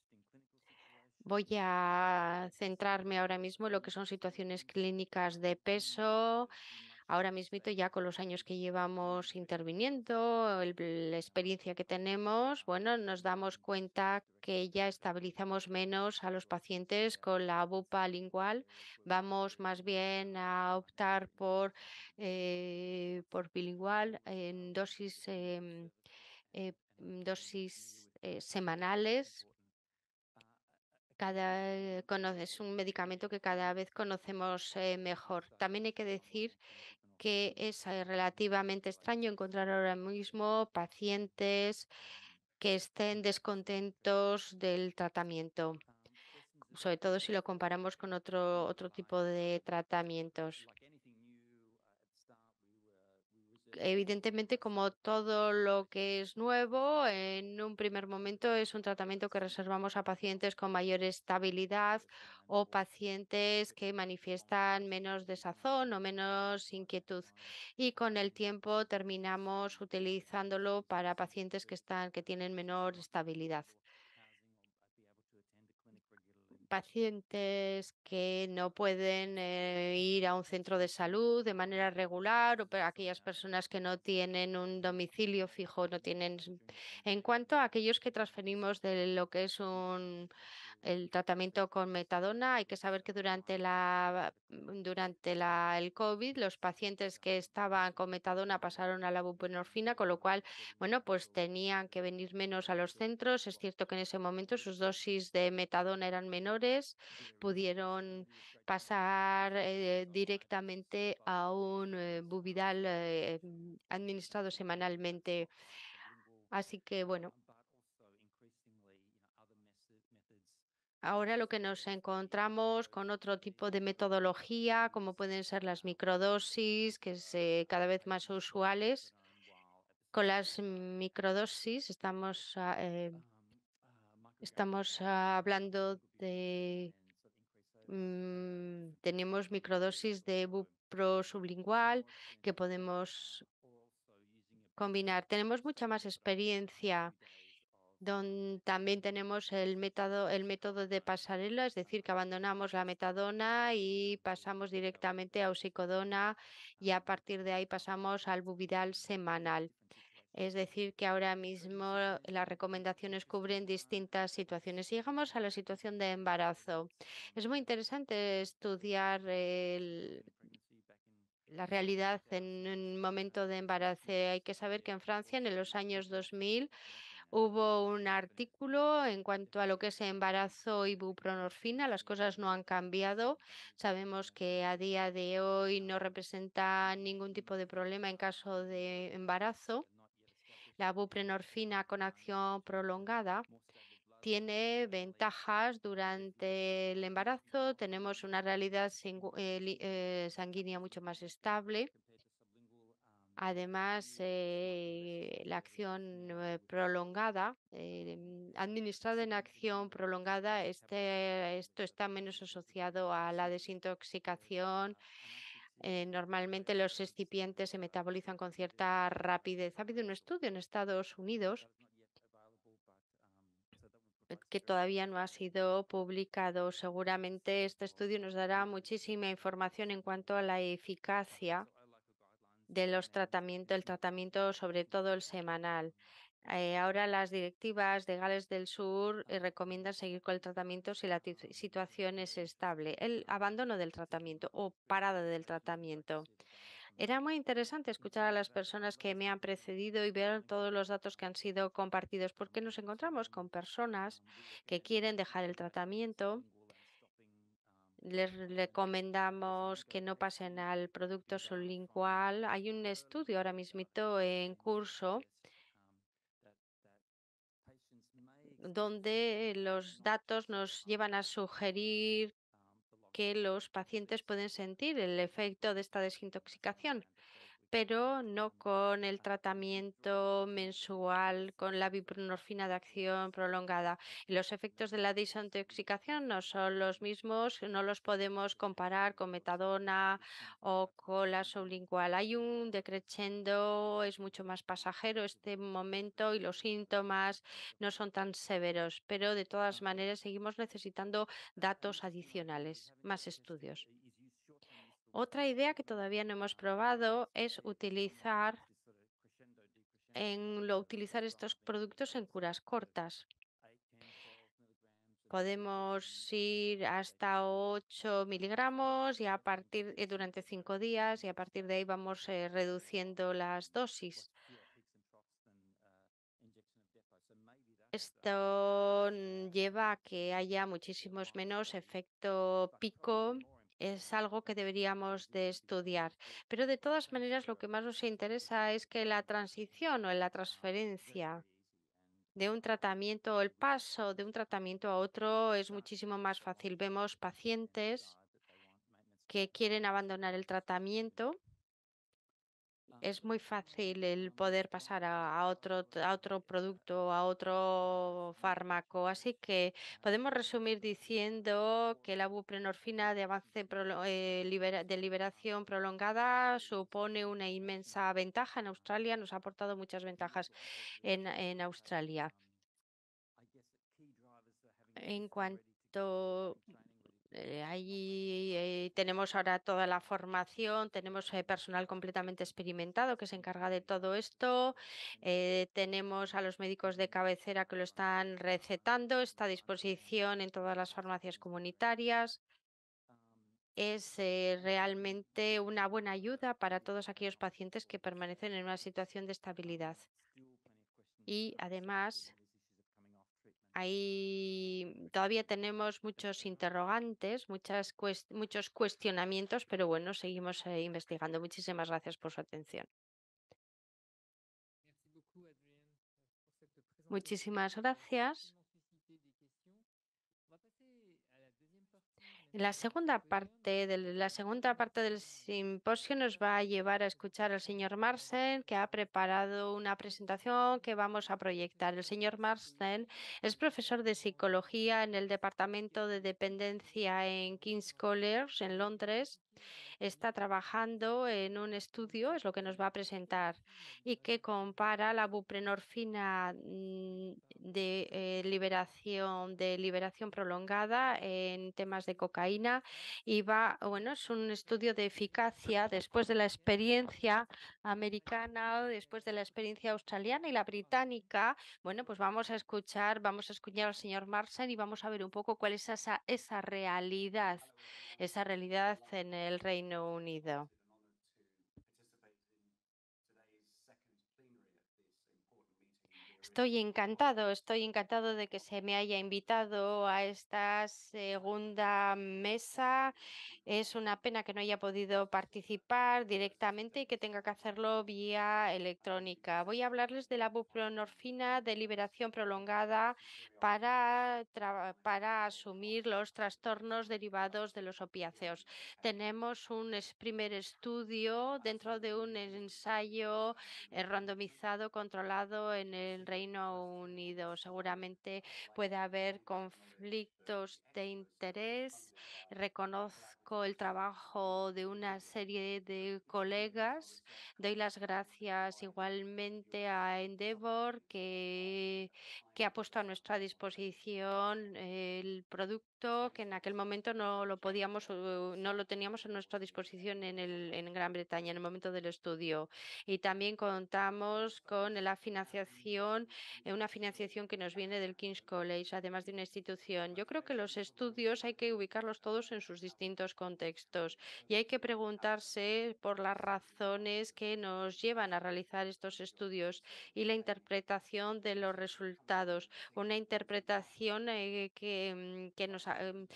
Voy a centrarme ahora mismo en lo que son situaciones clínicas de peso, Ahora mismo ya con los años que llevamos interviniendo, la experiencia que tenemos, bueno, nos damos cuenta que ya estabilizamos menos a los pacientes con la bupa lingual. Vamos más bien a optar por, eh, por bilingual en dosis, em, eh, dosis eh, semanales cada, es un medicamento que cada vez conocemos mejor. También hay que decir que es eh, relativamente extraño encontrar ahora mismo pacientes que estén descontentos del tratamiento, ah, pues sobre todo si lo comparamos con otro, otro tipo de tratamientos evidentemente, como todo lo que es nuevo, en un primer momento es un tratamiento que reservamos a pacientes con mayor estabilidad o pacientes que manifiestan menos desazón o menos inquietud. Y con el tiempo terminamos utilizándolo para pacientes que están que tienen menor estabilidad pacientes que no pueden eh, ir a un centro de salud de manera regular o aquellas personas que no tienen un domicilio fijo, no tienen. En cuanto a aquellos que transferimos de lo que es un, el tratamiento con metadona, hay que saber que durante, la, mm, durante la, el COVID los pacientes que estaban con metadona pasaron a la buprenorfina, con lo cual, bueno, pues tenían que venir menos a los centros. Es cierto que en ese momento sus dosis de metadona eran menores, pudieron pasar eh, directamente a un eh, buvidal eh, administrado semanalmente. Así que bueno, Ahora lo que nos encontramos con otro tipo de metodología, como pueden ser las microdosis, que es cada vez más usuales. Con las microdosis estamos, ah, eh, estamos hablando de... Mm, tenemos microdosis de bupro sublingual que podemos combinar. Tenemos mucha más experiencia donde también tenemos el método, el método de pasarela, es decir, que abandonamos la metadona y pasamos directamente a oxicodona y a partir de ahí pasamos al buvidal semanal. Es decir, que ahora mismo las recomendaciones cubren distintas situaciones. Y llegamos a la situación de embarazo. Es muy interesante estudiar el, la realidad en un momento de embarazo. Hay que saber que en Francia, en los años 2000, Hubo un artículo en cuanto a lo que es embarazo y buprenorfina. Las cosas no han cambiado. Sabemos que a día de hoy no representa ningún tipo de problema en caso de embarazo. La buprenorfina con acción prolongada tiene ventajas durante el embarazo. Tenemos una realidad eh, eh, sanguínea mucho más estable Además, eh, la acción eh, prolongada, eh, mm, administrada en acción prolongada, este, esto está menos asociado a la desintoxicación. normalmente los excipientes se metabolizan con cierta rapidez. Ha habido un estudio en Estados Unidos que todavía no ha sido publicado. Seguramente este estudio nos dará muchísima información en cuanto a la eficacia de los tratamientos, el tratamiento sobre todo el semanal. Eh, ahora las directivas de Gales del Sur eh, recomiendan seguir con el tratamiento si la situación es estable, el abandono del tratamiento o parada del tratamiento. Era muy interesante escuchar a las personas que me han precedido y ver todos los datos que han sido compartidos, porque nos encontramos con personas que quieren dejar el tratamiento les recomendamos que no pasen al producto sublingual. Hay un estudio ahora mismo en curso donde los datos nos llevan a sugerir que los pacientes pueden sentir el efecto de esta desintoxicación pero no con el tratamiento mensual, con la buprenorfina de acción prolongada. los efectos de la desintoxicación no son los mismos, no los podemos comparar con metadona o con la sublingual. Hay un decreciendo, es mucho más pasajero este momento y los síntomas no son tan severos, pero de todas maneras seguimos necesitando datos adicionales, más estudios. Otra idea que todavía no hemos probado es utilizar, estos productos en curas cortas. Podemos ir hasta 8 miligramos y a partir eh, durante cinco días y a partir de ahí vamos eh, reduciendo las dosis. Esto lleva a que haya muchísimos menos efecto pico es algo que deberíamos de estudiar. Pero de todas maneras, lo que más nos interesa es que la transición o la transferencia de un tratamiento, o el paso de un tratamiento a otro es muchísimo más fácil. Vemos pacientes que quieren abandonar el tratamiento es muy fácil el poder pasar a, otro, a otro producto, a otro fármaco. Así que podemos resumir diciendo que la buprenorfina de avance eh, de liberación prolongada supone una inmensa ventaja en Australia, nos ha aportado muchas ventajas en, en Australia. En cuanto eh, ahí eh, tenemos ahora toda la formación, tenemos eh, personal completamente experimentado que se encarga de todo esto, tenemos a los médicos de cabecera que lo están recetando, está a disposición en todas las farmacias comunitarias. Es realmente una buena ayuda para todos aquellos pacientes que permanecen en una situación de estabilidad. Y además, Ahí todavía tenemos muchos interrogantes, muchas muchos cuestionamientos, pero bueno, seguimos eh, investigando. Muchísimas gracias por su atención. Muchísimas gracias La segunda parte del, la segunda parte del simposio nos va a llevar a escuchar al señor Marcel que ha preparado una presentación que vamos a proyectar. El señor Marcel es profesor de psicología en el Departamento de Dependencia en King's College, en Londres, Está trabajando en un estudio, es lo que nos va a presentar, y que compara la buprenorfina mm, de eh, liberación de liberación prolongada en temas de cocaína y va, bueno, es un estudio de eficacia después de la experiencia americana, después de la experiencia australiana y la británica. Bueno, pues vamos a escuchar, vamos a escuchar al señor Marsen y vamos a ver un poco cuál es esa, esa realidad, esa realidad en el el Reino Unido. Estoy encantado, estoy encantado de que se me haya invitado a esta segunda mesa. Es una pena que no haya podido participar directamente y que tenga que hacerlo vía electrónica. Voy a hablarles de la buprenorfina de liberación prolongada para, para asumir los trastornos derivados de los opiáceos. Tenemos un primer estudio dentro de un ensayo eh, randomizado controlado en el Reino Unido. Seguramente puede pues haber conflictos de interés. Reconozco el trabajo de una serie de colegas. Doy las gracias igualmente a Endeavor que, que ha puesto a nuestra disposición el producto que en aquel momento no lo podíamos, uh, no lo teníamos a nuestra disposición en, el, en Gran Bretaña en el momento del estudio. Y también contamos con la financiación, eh, una financiación que nos viene del King's College, además de una institución. Yo creo que los estudios hay que ubicarlos todos en sus distintos contextos. Y hay que preguntarse por las razones que nos llevan a realizar estos estudios y la interpretación de los resultados. Una interpretación eh, mm, em,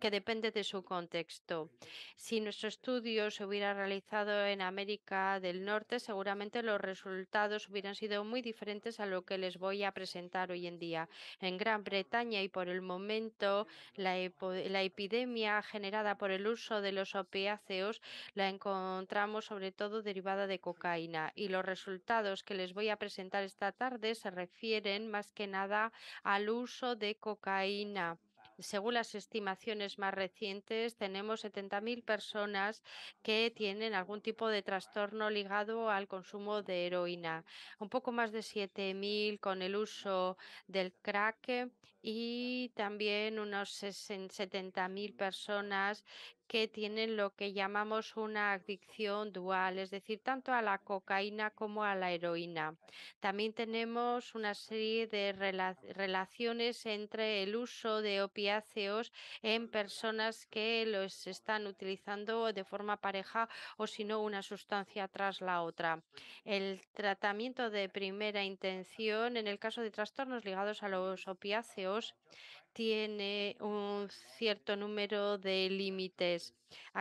que, depende de su contexto. Si nuestro estudio se hubiera realizado en América del Norte, seguramente los resultados hubieran sido muy diferentes a lo que les voy a presentar hoy en día. En Gran Bretaña y por el momento la, la epidemia general por el uso de los opiáceos la encontramos sobre todo derivada de cocaína y los resultados que les voy a presentar esta tarde se refieren más que nada al uso de cocaína. Según las estimaciones más recientes, tenemos 70.000 personas que tienen algún tipo de trastorno ligado al consumo de heroína, un poco más de 7.000 con el uso del crack y también unos 70.000 personas que tienen lo que llamamos una adicción dual, es decir, tanto a la cocaína como a la heroína. También tenemos una serie de relaciones entre el uso de opiáceos en personas que los están utilizando de forma pareja o si no una sustancia tras la otra. El tratamiento de primera intención en el caso de trastornos ligados a los opiáceos tiene un cierto número de límites.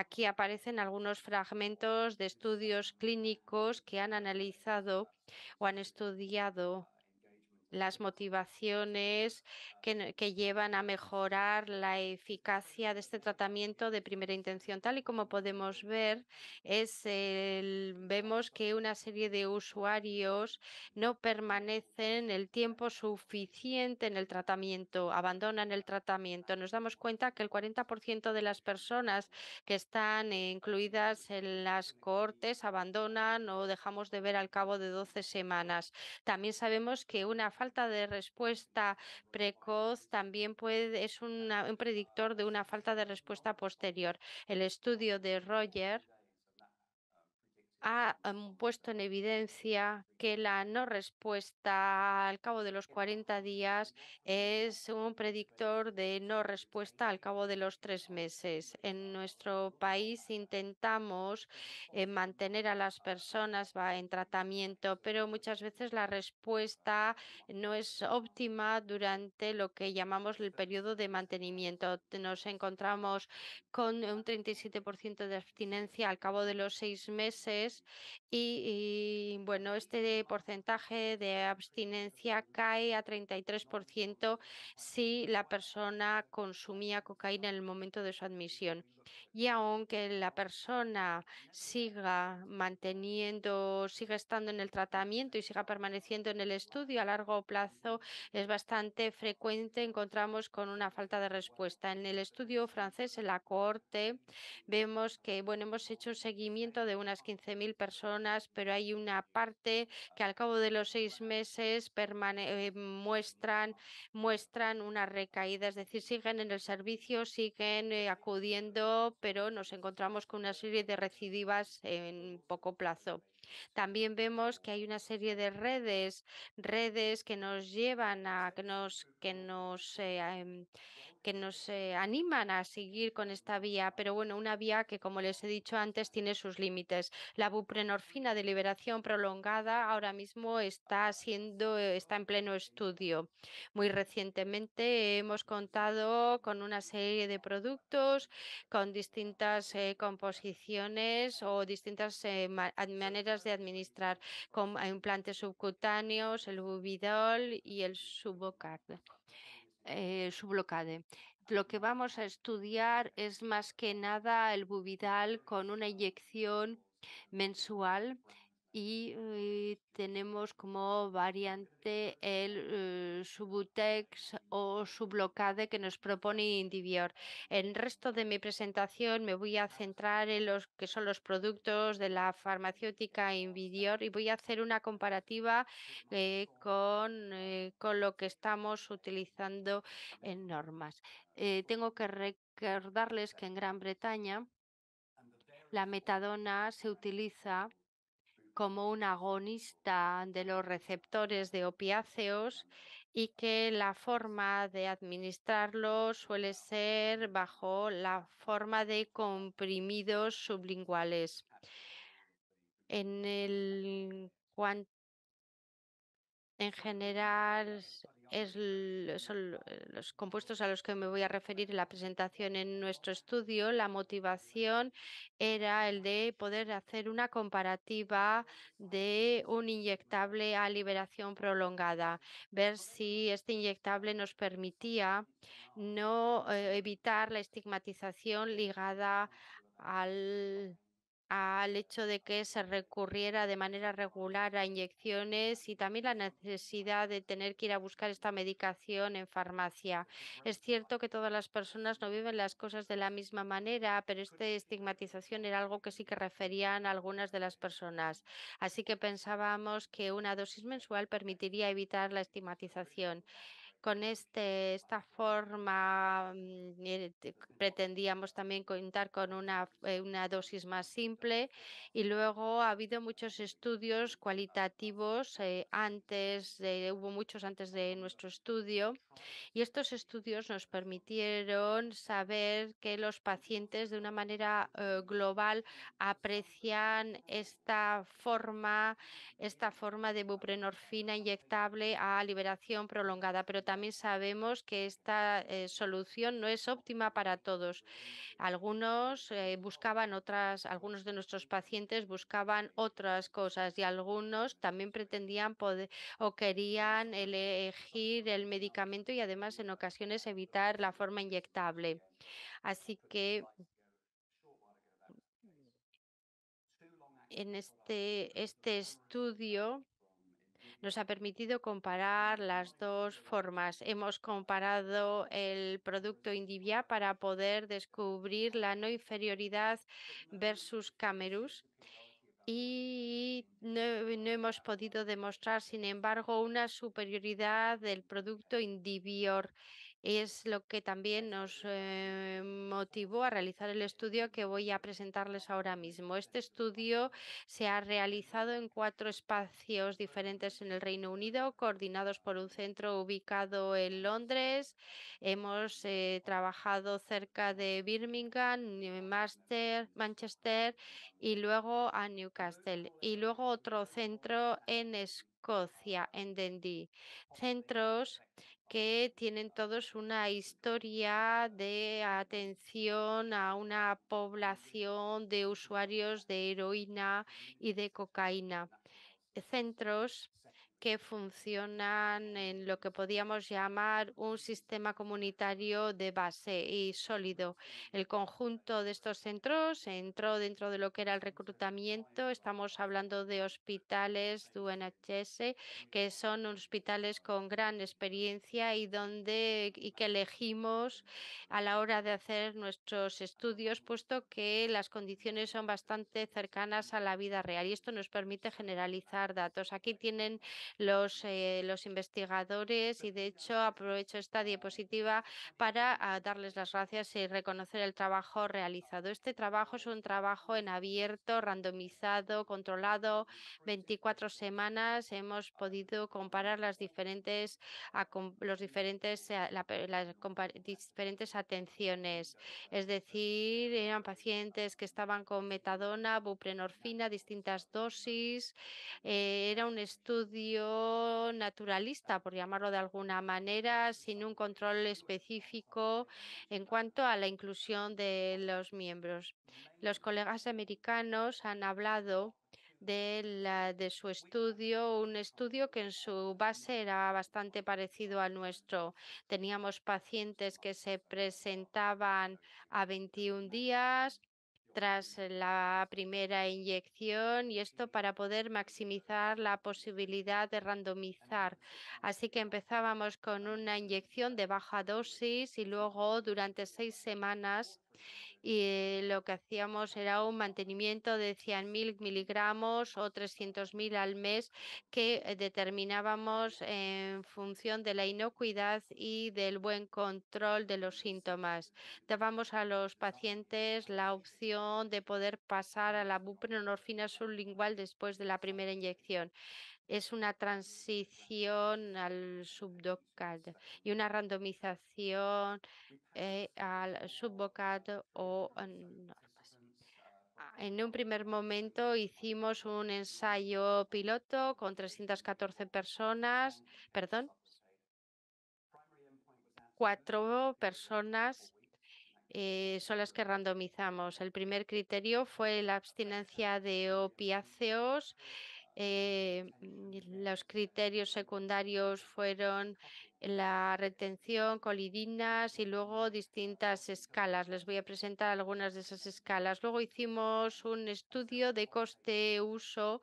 Aquí aparecen algunos fragmentos de estudios clínicos que han analizado o han estudiado las motivaciones que, llevan a mejorar la eficacia de este tratamiento de primera intención. Tal y como podemos ver, es vemos que una serie de usuarios no permanecen el tiempo suficiente en el tratamiento, abandonan el tratamiento. Nos damos cuenta que el 40% de las personas que están incluidas en las cohortes abandonan o dejamos de ver al cabo de 12 semanas. También sabemos que una falta de respuesta precoz también puede, es un predictor de una falta de respuesta posterior. El estudio de Roger ha mm, puesto en evidencia que la no respuesta al cabo de los 40 días es un predictor de no respuesta al cabo de los tres meses. En nuestro país intentamos eh, mantener a las personas en tratamiento, pero muchas veces la respuesta no es óptima durante lo que llamamos el periodo de mantenimiento. Nos encontramos con un 37% de abstinencia al cabo de los seis meses y, y bueno, este porcentaje de abstinencia cae a 33% si la persona consumía cocaína en el momento de su admisión. Y aunque la persona siga manteniendo, siga estando en el tratamiento y siga permaneciendo en el estudio a largo plazo, es bastante frecuente encontramos con una falta de respuesta. En el estudio francés, en la corte, vemos que bueno, hemos hecho un seguimiento de unas 15.000 personas, pero hay una parte que al cabo de los seis meses eh, muestran, muestran una recaída, es decir, siguen en el servicio, siguen eh, acudiendo, pero nos encontramos con una serie de recidivas en poco plazo. También vemos que hay una serie de redes, redes que nos llevan a que nos, que nos eh, em, que nos eh, animan a seguir con esta vía, pero bueno, una vía que, como les he dicho antes, tiene sus límites. La buprenorfina de liberación prolongada ahora mismo está siendo, eh, está en pleno estudio. Muy recientemente hemos contado con una serie de productos con distintas eh, composiciones o distintas maneras de administrar con implantes subcutáneos, el bubidol y el subocar eh, Lo que vamos a estudiar es más que nada el buvidal con una inyección mensual y, eh, tenemos como variante el eh, subutex o sublocade que nos propone Indivior. En el resto de mi presentación me voy a centrar en los que son los productos de la farmacéutica Indivior y voy a hacer una comparativa eh, con, lo que estamos utilizando en normas. tengo que recordarles que en Gran Bretaña la metadona se utiliza como un agonista de los receptores de opiáceos y que la forma de administrarlo suele ser bajo la forma de comprimidos sublinguales. En el en general son eh, los compuestos a los que me voy a referir en la presentación en nuestro estudio. La motivación era el de poder hacer una comparativa de un inyectable a liberación prolongada, ver si este inyectable nos permitía no eh, evitar la estigmatización ligada al al hecho de que se recurriera de manera regular a inyecciones y también la necesidad de tener que ir a buscar esta medicación en farmacia. Es cierto que todas las personas no viven las cosas de la misma manera, pero pues esta estigmatización era algo que sí que referían algunas de las personas. Así que pensábamos que una dosis mensual permitiría evitar la estigmatización con este, esta forma mm, eh, pretendíamos también contar con eh, una, dosis más simple y luego ha habido muchos estudios cualitativos eh, antes, de, hubo muchos antes de nuestro estudio y estos estudios nos permitieron saber que los pacientes de una manera global aprecian esta forma, esta forma de buprenorfina inyectable a liberación prolongada, pero también sabemos que esta eh, solución no es óptima para todos. Algunos eh, buscaban otras, algunos de nuestros pacientes buscaban otras cosas y algunos también pretendían o querían elegir el medicamento y además en ocasiones evitar la forma inyectable. Así que en este, este estudio nos ha permitido comparar las dos formas. Hemos comparado el producto Indivia para poder descubrir la no inferioridad versus Camerus y no, hemos podido demostrar, sin embargo, una superioridad del producto Indivior es lo que también nos eh, motivó a realizar el estudio que voy a presentarles ahora mismo. Este estudio se ha realizado en cuatro espacios diferentes en el Reino Unido, coordinados por un centro ubicado en Londres. Hemos eh, trabajado cerca de Birmingham, Manchester y luego a Newcastle. Y luego otro centro en Escocia, en Dundee. Centros que tienen todos una historia de atención a una población de usuarios de heroína y de cocaína. Centros que funcionan en lo que podíamos llamar un sistema comunitario de base y sólido. El conjunto de estos centros entró dentro de lo que era el reclutamiento. Estamos hablando de hospitales de UNHS, que son hospitales con gran experiencia y donde y que elegimos a la hora de hacer nuestros estudios, puesto que las condiciones son bastante cercanas a la vida real y esto nos permite generalizar datos. Aquí tienen eh, los, investigadores y de hecho aprovecho esta diapositiva para ah, darles las gracias y reconocer el trabajo realizado. Este trabajo es un trabajo en abierto, randomizado, controlado, 24 semanas. Hemos podido comparar las diferentes, los diferentes, eh, las diferentes atenciones, es decir, eran pacientes que estaban con metadona, buprenorfina, distintas dosis. Eh, era un estudio naturalista, por llamarlo de alguna manera, sin un control específico en cuanto a la inclusión de los miembros. Los colegas americanos han hablado de, de, su estudio, un estudio que en su base era bastante parecido al nuestro. Teníamos pacientes que se presentaban a 21 días tras eh, la primera inyección y esto para poder maximizar la posibilidad de randomizar. Así que empezábamos con una inyección de baja dosis y luego durante seis semanas y lo que hacíamos era un mantenimiento de 100.000 miligramos o 300.000 al mes que eh, determinábamos en función de la inocuidad y del buen control de los síntomas. Dábamos a los pacientes la opción de poder pasar a la buprenorfina sublingual después de la primera inyección es una transición al subdocado y una randomización eh, al subdocado o ah, en un primer momento hicimos un ensayo piloto con 314 personas, perdón, cuatro personas eh, son las que randomizamos. El primer criterio fue la abstinencia de opiáceos eh, mm, los criterios secundarios fueron la retención, colidinas y luego distintas escalas. Les voy a presentar algunas de esas escalas. Luego hicimos un estudio de coste-uso,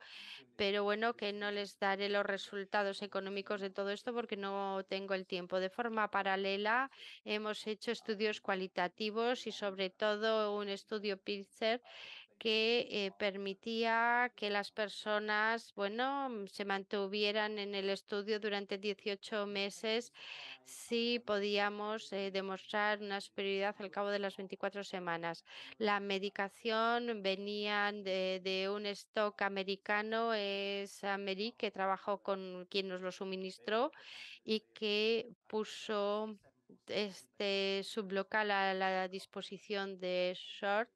pero bueno, que no les daré los resultados económicos de todo esto porque no tengo el tiempo. De forma paralela, hemos hecho estudios cualitativos y sobre todo un estudio PIRSER que eh, permitía que las personas, bueno, mm, se mantuvieran en el estudio durante 18 meses si podíamos eh, demostrar una superioridad al cabo de las 24 semanas. La medicación venía de, de un stock americano, es Ameri, que trabajó con quien nos lo suministró y que puso este sublocal a la disposición de Short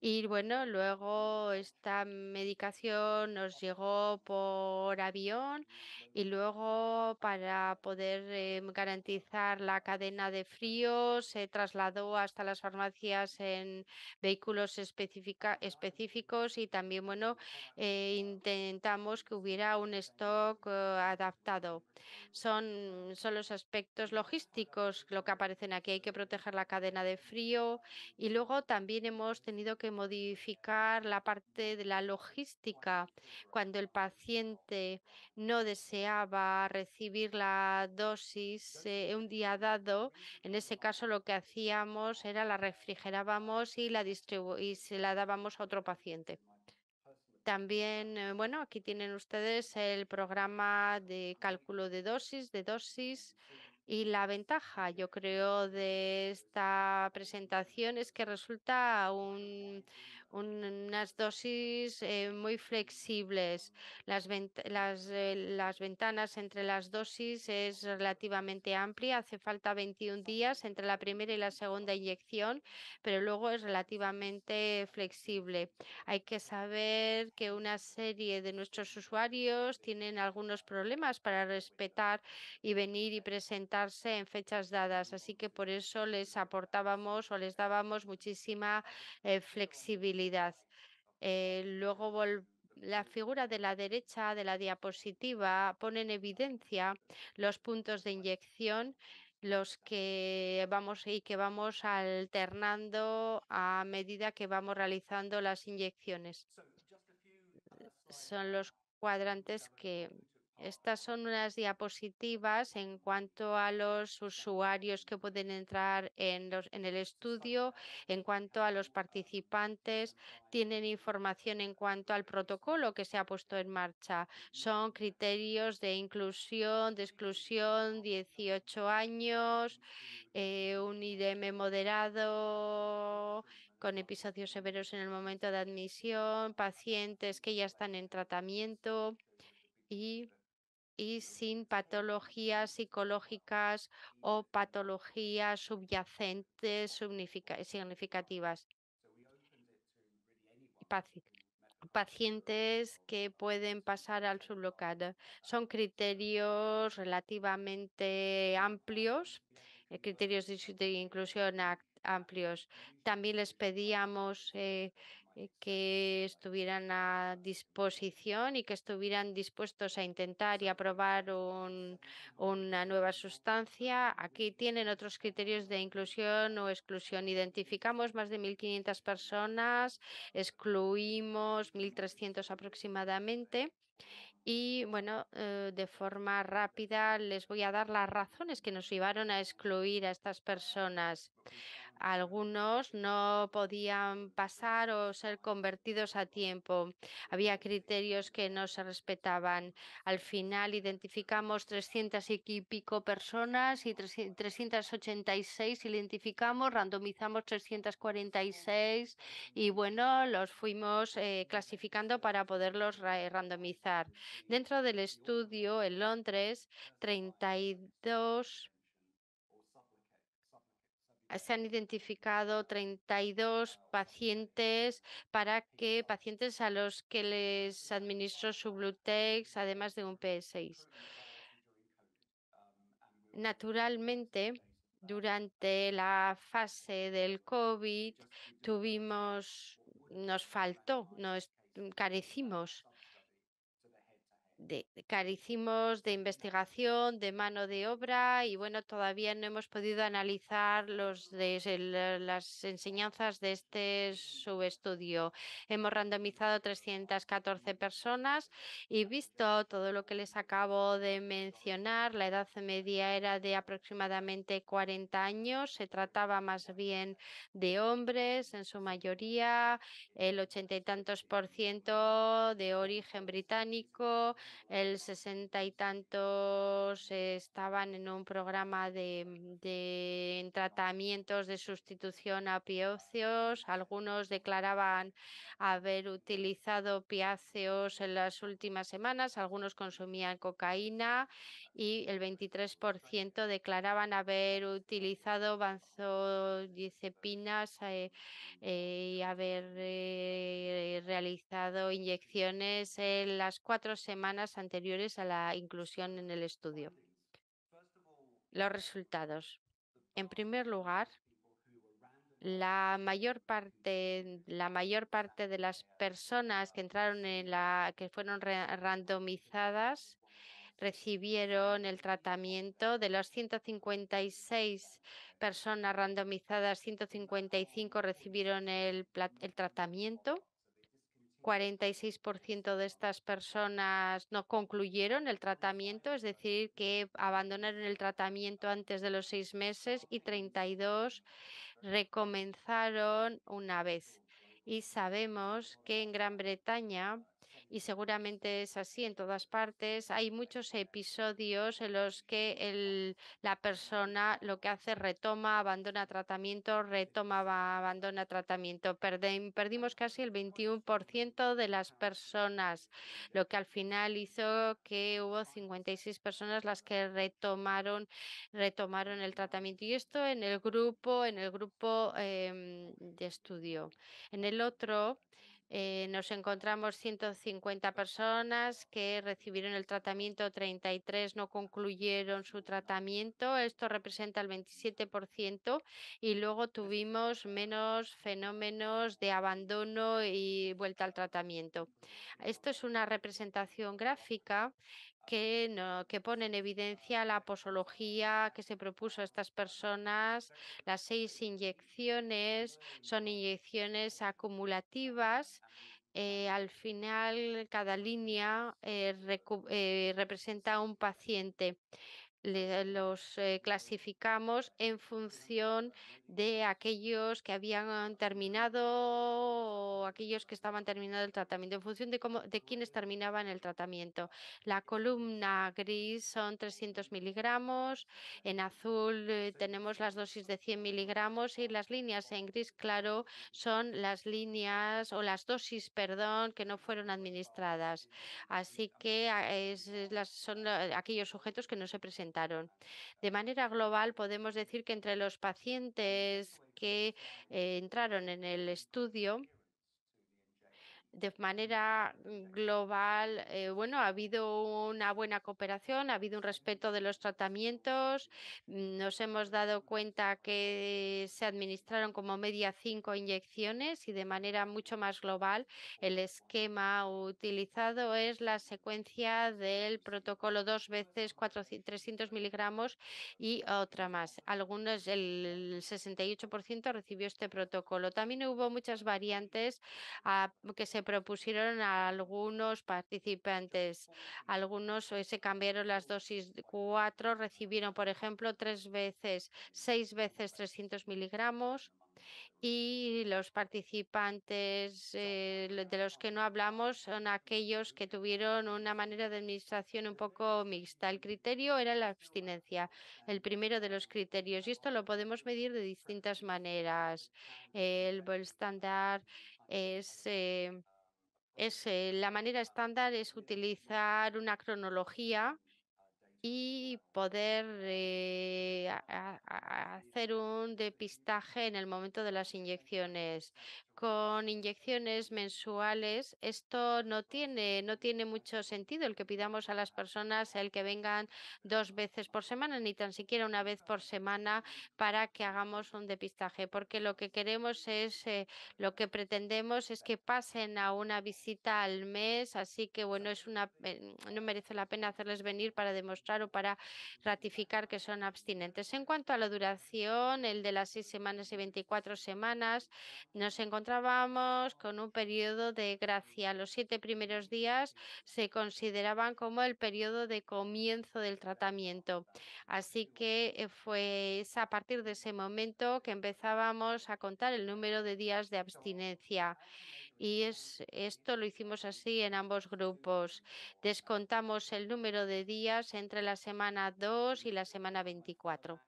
y bueno, luego esta medicación nos llegó por avión y luego para poder eh, garantizar la cadena de frío se trasladó hasta las farmacias en vehículos específicos y también bueno, eh, intentamos que hubiera un stock eh, adaptado. Son, son los aspectos logísticos lo que aparecen aquí. Hay que proteger la cadena de frío y luego también hemos tenido que modificar la parte de la logística. Cuando el paciente no deseaba recibir la dosis eh, un día dado, en ese caso lo que hacíamos era la refrigerábamos y, la distribu y se la dábamos a otro paciente también, eh, bueno, aquí tienen ustedes el programa de cálculo de dosis, de dosis y la ventaja, yo creo, de esta presentación es que resulta un, unas dosis eh, muy flexibles. Las, eh, las, ventanas entre las dosis es relativamente amplia, hace falta 21 días entre la primera y la segunda inyección, pero luego es relativamente flexible. Hay que saber que una serie de nuestros usuarios tienen algunos problemas para respetar y venir y presentarse en fechas dadas, así que por eso les aportábamos o les dábamos muchísima eh, flexibilidad eh, luego la figura de la derecha de la diapositiva pone en evidencia los puntos de inyección los que vamos y que vamos alternando a medida que vamos realizando las inyecciones. Son los cuadrantes que estas son unas diapositivas en cuanto a los usuarios que pueden entrar en, el estudio, en cuanto a los participantes, tienen información en cuanto al protocolo que se ha puesto en marcha. Son criterios de inclusión, de exclusión, 18 años, eh, un IDM moderado, con episodios severos en el momento de admisión, pacientes que ya están en tratamiento y y sin patologías psicológicas o patologías subyacentes significativas. Pacientes que pueden pasar al sublocado. Son criterios relativamente amplios, eh, criterios de inclusión amplios. También les pedíamos eh, eh, que estuvieran a disposición y que estuvieran dispuestos a intentar y a probar una nueva sustancia. Aquí tienen otros criterios de inclusión o exclusión. Identificamos más de 1.500 personas, excluimos 1.300 aproximadamente. Y bueno, eh, de forma rápida les voy a dar las razones que nos llevaron a excluir a estas personas. Algunos no podían pasar o ser convertidos a tiempo. Había criterios que no se respetaban. Al final identificamos 300 y pico personas y 386 identificamos, randomizamos 346 y bueno, los fuimos eh, clasificando para poderlos randomizar. Dentro del estudio en Londres, 32 eh, se han identificado 32 pacientes para que pacientes a los que les administró Sublutex, además de un p 6 Naturalmente, durante la fase del COVID tuvimos, nos faltó, nos carecimos de, carecimos de investigación, de mano de obra y bueno, todavía no hemos podido analizar los de, las enseñanzas de este subestudio. Hemos randomizado 314 personas y visto todo lo que les acabo de mencionar, la edad media era de aproximadamente 40 años, se trataba más bien de hombres en su mayoría, el ochenta y tantos por ciento de origen británico, el sesenta y tantos estaban en un programa de, mm, de tratamientos de sustitución a pióceos, algunos declaraban haber utilizado piáceos en las últimas semanas, algunos consumían cocaína y el 23% declaraban haber utilizado benzodiazepinas eh, eh, y haber eh, realizado inyecciones en las cuatro semanas anteriores a la inclusión en el estudio. Los resultados. En primer lugar, la mayor parte la mayor parte de las personas que entraron en la que fueron randomizadas recibieron el tratamiento. De las 156 personas randomizadas, 155 recibieron el, tratamiento. 46% de estas personas no concluyeron el tratamiento, es decir, que abandonaron el tratamiento antes de los seis meses y 32 recomenzaron una vez. Y sabemos que en Gran Bretaña y seguramente es así en todas partes. Hay muchos episodios en los que la persona lo que hace retoma, abandona tratamiento, retoma, abandona tratamiento. perdimos casi el 21% de las personas, lo que al final hizo que hubo 56 personas las que retomaron, retomaron el tratamiento. Y esto en el grupo, en el grupo em, de estudio. En el otro, eh, nos encontramos 150 personas que recibieron el tratamiento, 33 no concluyeron su tratamiento, esto representa el 27% y luego tuvimos menos fenómenos de abandono y vuelta al tratamiento. Esto es una representación gráfica que, no, que pone en evidencia la posología que se propuso a estas personas. Las seis inyecciones son inyecciones acumulativas eh, al final cada línea eh, eh, representa a un paciente los eh, clasificamos en función de aquellos que habían terminado o aquellos que estaban terminando el tratamiento, en función de, cómo, de quienes terminaban el tratamiento. La columna gris son 300 miligramos, en azul eh, tenemos las dosis de 100 miligramos y las líneas en gris claro son las líneas o las dosis, perdón, que no fueron administradas. Así que ah, son eh, aquellos sujetos que no se presentan. De manera global, podemos decir que entre los pacientes que eh, entraron en el estudio, de manera global, eh, bueno, ha habido una buena cooperación, ha habido un respeto de los tratamientos, mm, nos hemos dado cuenta que se administraron como media cinco inyecciones y de manera mucho más global el esquema utilizado es la secuencia del protocolo dos veces 400, 300 miligramos y otra más. Algunos, el 68% recibió este protocolo. También hubo muchas variantes ah, que se propusieron a algunos participantes. Algunos se cambiaron las dosis cuatro, recibieron, por ejemplo, tres veces, seis veces 300 miligramos y los participantes eh, de los que no hablamos son aquellos que tuvieron una manera de administración un poco mixta. El criterio era la abstinencia, el primero de los criterios, y esto lo podemos medir de distintas maneras. El estándar es eh, eh, la manera estándar es utilizar una cronología y poder eh, hacer un depistaje en el momento de las inyecciones con inyecciones mensuales, esto no tiene, no tiene mucho sentido el que pidamos a las personas el que vengan dos veces por semana, ni tan siquiera una vez por semana para que hagamos un depistaje, porque lo que queremos es, eh, lo que pretendemos es que pasen a una visita al mes, así que bueno, es una, eh, no merece la pena hacerles venir para demostrar o para ratificar que son abstinentes. En cuanto a la duración, el de las seis semanas y 24 semanas, nos encontramos encontrábamos con un periodo de gracia. Los siete primeros días se consideraban como el periodo de comienzo del tratamiento. Así que eh, fue a partir de ese momento que empezábamos a contar el número de días de abstinencia. Y es, esto lo hicimos así en ambos grupos. Descontamos el número de días entre la semana 2 y la semana 24.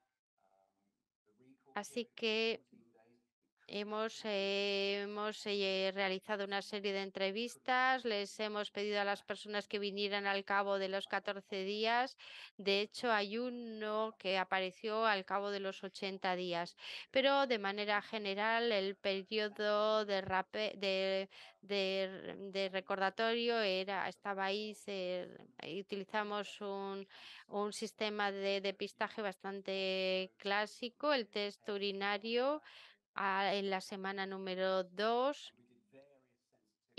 Así que Hemos, eh, eh, realizado una serie de entrevistas, les hemos pedido a las personas que vinieran al cabo de los 14 días. De hecho, hay uno que apareció al cabo de los 80 días. Pero de manera general, el periodo de, de, recordatorio era, estaba ahí. utilizamos un, sistema de pistaje bastante clásico, el test urinario en la semana número 2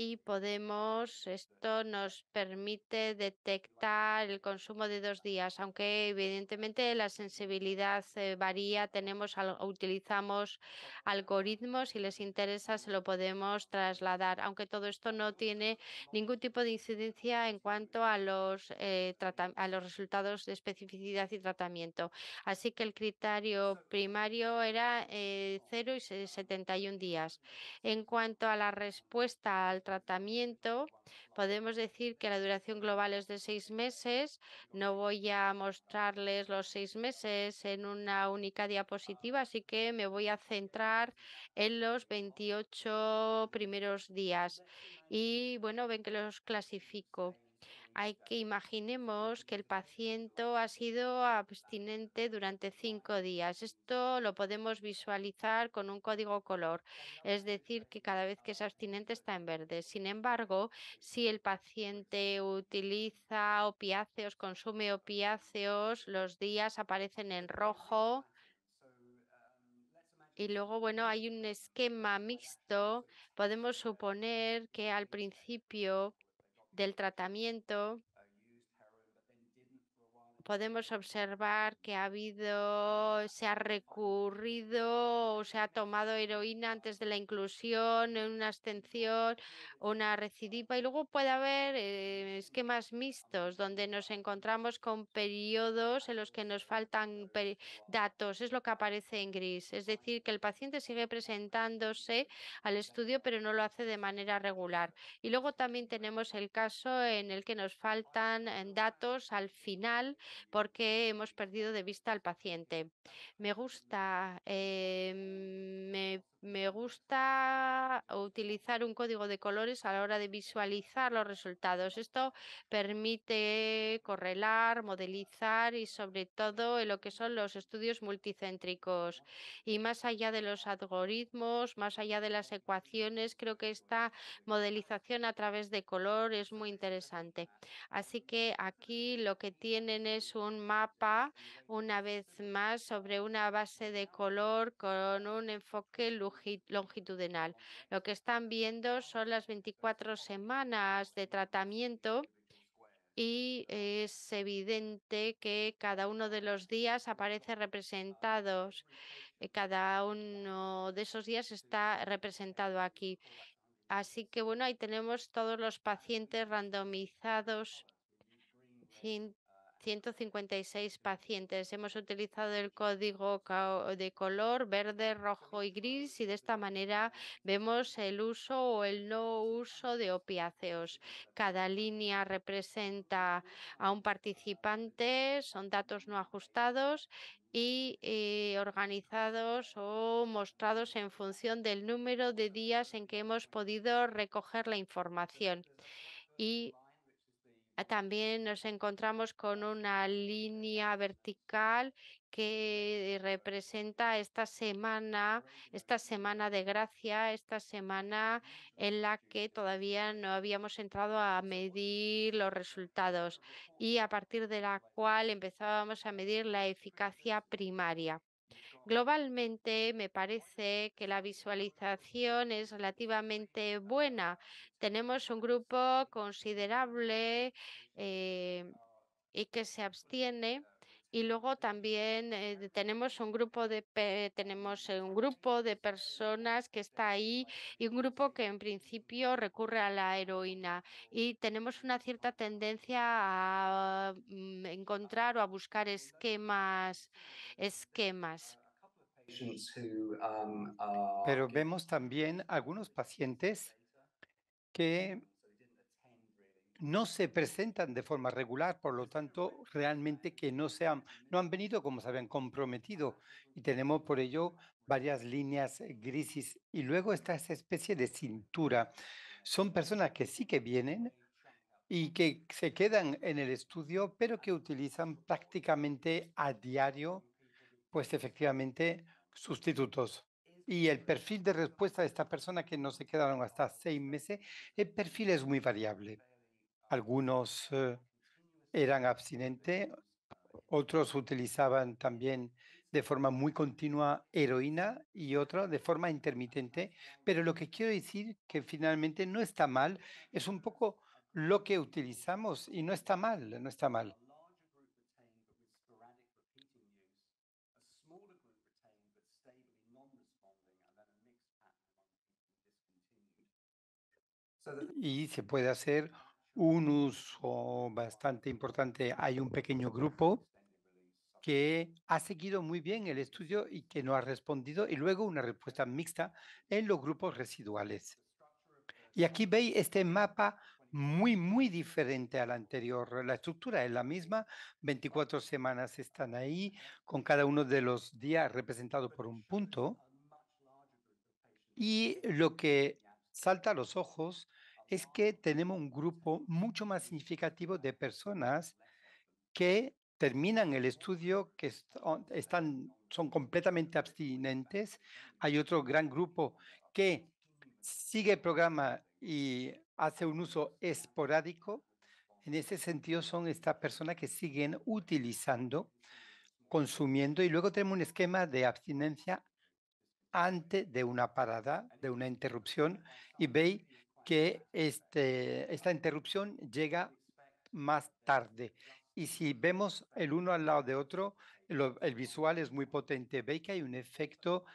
y podemos, esto nos permite detectar el consumo de dos días, aunque evidentemente la sensibilidad eh, varía, tenemos, utilizamos algoritmos, si les interesa se lo podemos trasladar, aunque todo esto no tiene ningún tipo de incidencia en cuanto a los, eh, a los resultados de especificidad y tratamiento. Así que el criterio primario era eh, 0 y 71 días. En cuanto a la respuesta al tratamiento, tratamiento. Podemos decir que la duración global es de seis meses. No voy a mostrarles los seis meses en una única diapositiva, así que me voy a centrar en los 28 primeros días. Y bueno, ven que los clasifico. Hay que imaginemos que el paciente ha sido abstinente durante cinco días. Esto lo podemos visualizar con un código color, es decir, que cada vez que es abstinente está en verde. Sin embargo, si el paciente utiliza opiáceos, consume opiáceos, los días aparecen en rojo. Y luego, bueno, hay un esquema mixto. Podemos suponer que al principio del tratamiento podemos observar que ha habido, se ha recurrido o se ha tomado heroína antes de la inclusión, en una abstención, una recidiva y luego puede haber eh, esquemas mixtos donde nos encontramos con periodos en los que nos faltan datos, es lo que aparece en gris, es decir, que el paciente sigue presentándose al estudio pero no lo hace de manera regular. Y luego también tenemos el caso en el que nos faltan eh, datos al final porque hemos perdido de vista al paciente. Me gusta, em, gusta utilizar un código de colores a la hora de visualizar los resultados. Esto permite correlar, modelizar y sobre todo en lo que son los estudios multicéntricos. Y más allá de los algoritmos, más allá de las ecuaciones, creo que esta modelización a través de color es muy interesante. Así que aquí lo que tienen es es un mapa, una vez más, sobre una base de color con un enfoque longitudinal. Lo que están viendo son las 24 semanas de tratamiento y es evidente que cada uno de los días aparece representado. Eh, cada uno de esos días está representado aquí. Así que bueno, ahí tenemos todos los pacientes randomizados, 156 pacientes. Hemos utilizado el código de color verde, rojo y gris y de esta manera vemos el uso o el no uso de opiáceos. Cada línea representa a un participante, son datos no ajustados y eh, organizados o mostrados en función del número de días en que hemos podido recoger la información. Y Ah, también nos encontramos con una línea vertical que representa esta semana, esta semana de gracia, esta semana en la que todavía no habíamos entrado a medir los resultados y a partir de la cual empezábamos a medir la eficacia primaria. Globalmente, me parece que la visualización es relativamente buena. Tenemos un grupo considerable eh, y que se abstiene y luego también eh, tenemos un grupo de tenemos eh, un grupo de personas que está ahí y un grupo que en principio recurre a la heroína y tenemos una cierta tendencia a mm, encontrar o a buscar esquemas esquemas. Um, ah, Pero vemos también algunos pacientes que no se presentan de forma regular, por lo tanto, realmente que no, sean, no han venido como se habían comprometido y tenemos por ello varias líneas eh, grises. Y luego está esa especie de cintura. Son personas que sí que vienen y que se quedan en el estudio, pero que utilizan prácticamente a diario, pues efectivamente, sustitutos. Y el perfil de respuesta de esta persona que no se quedaron hasta seis meses, el perfil es muy variable. Algunos eh, eran abstinentes, otros utilizaban también de forma muy continua heroína y otros de forma intermitente. Pero lo que quiero decir que finalmente no está mal, es un poco lo que utilizamos y no está mal, no está mal. Y se puede hacer un uso bastante importante. Hay un pequeño grupo que ha seguido muy bien el estudio y que no ha respondido, y luego una respuesta mixta en los grupos residuales. Y aquí veis este mapa muy, muy diferente al anterior. La estructura es la misma, 24 semanas están ahí, con cada uno de los días representado por un punto. Y lo que salta a los ojos es que tenemos un grupo mucho más significativo de personas que terminan el estudio, que están, son completamente abstinentes. Hay otro gran grupo que sigue el programa y hace un uso esporádico. En ese sentido son estas personas que siguen utilizando, consumiendo y luego tenemos un esquema de abstinencia antes de una parada, de una interrupción y veis que este, esta interrupción llega más tarde. Y si vemos el uno al lado de otro, el, el visual es muy potente. Ve que hay un efecto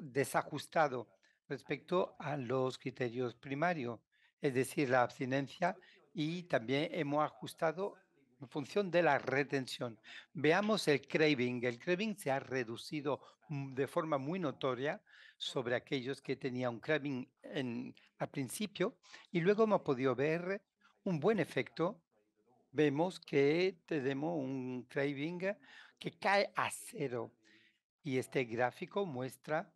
desajustado respecto a los criterios primarios, es decir, la abstinencia, y también hemos ajustado en función de la retención. Veamos el craving. El craving se ha reducido mm, de forma muy notoria sobre aquellos que tenían un craving en, al principio y luego hemos podido ver un buen efecto. Vemos que tenemos un craving que cae a cero y este gráfico muestra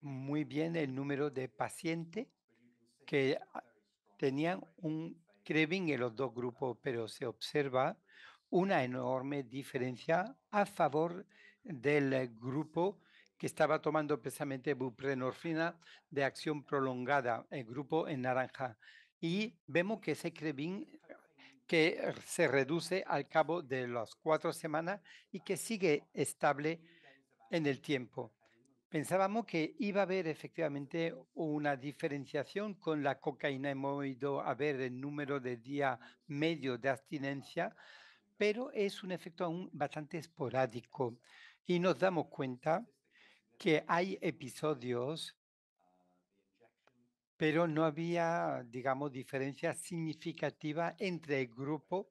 muy bien el número de pacientes que tenían un craving en los dos grupos, pero se observa una enorme diferencia a favor del grupo estaba tomando precisamente buprenorfina de acción prolongada, el grupo en naranja. Y vemos que ese crevin eh, que se reduce al cabo de las cuatro semanas y que sigue estable en el tiempo. Pensábamos que iba a haber efectivamente una diferenciación con la cocaína. Hemos ido a ver el número de días medio de abstinencia, pero es un efecto aún bastante esporádico. Y nos damos cuenta que hay episodios, ah, pero no había, digamos, diferencia significativa entre el grupo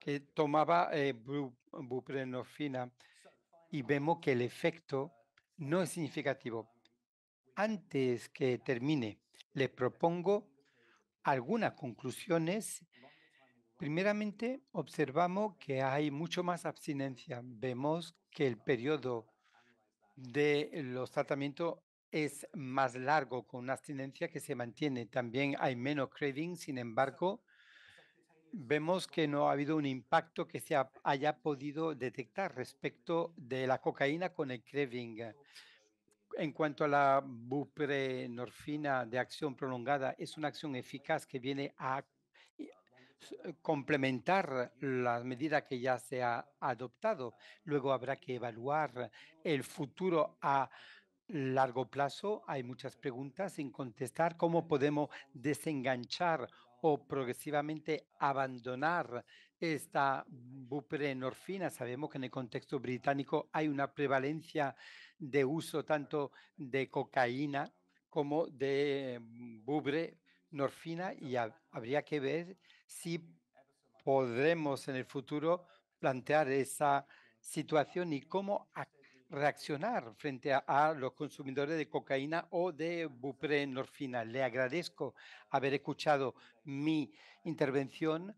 que tomaba eh, buprenorfina y vemos que el efecto no es significativo. Antes que termine, le propongo algunas conclusiones. Primeramente, observamos que hay mucho más abstinencia. Vemos que el periodo de los tratamientos es más largo, con una abstinencia que se mantiene. También hay menos craving, sin embargo, vemos que no ha habido un impacto que se haya podido detectar respecto de la cocaína con el craving. En cuanto a la buprenorfina de acción prolongada, es una acción eficaz que viene a eh, complementar la medida que ya se ha adoptado. Luego habrá que evaluar el futuro a largo plazo. Hay muchas preguntas sin contestar. ¿Cómo podemos desenganchar o progresivamente abandonar esta buprenorfina. Sabemos que en el contexto británico hay una prevalencia de uso tanto de cocaína como de buprenorfina y habría que ver si podremos en el futuro plantear esa situación y cómo reaccionar frente a, los consumidores de cocaína o de buprenorfina. Le agradezco haber escuchado mi intervención.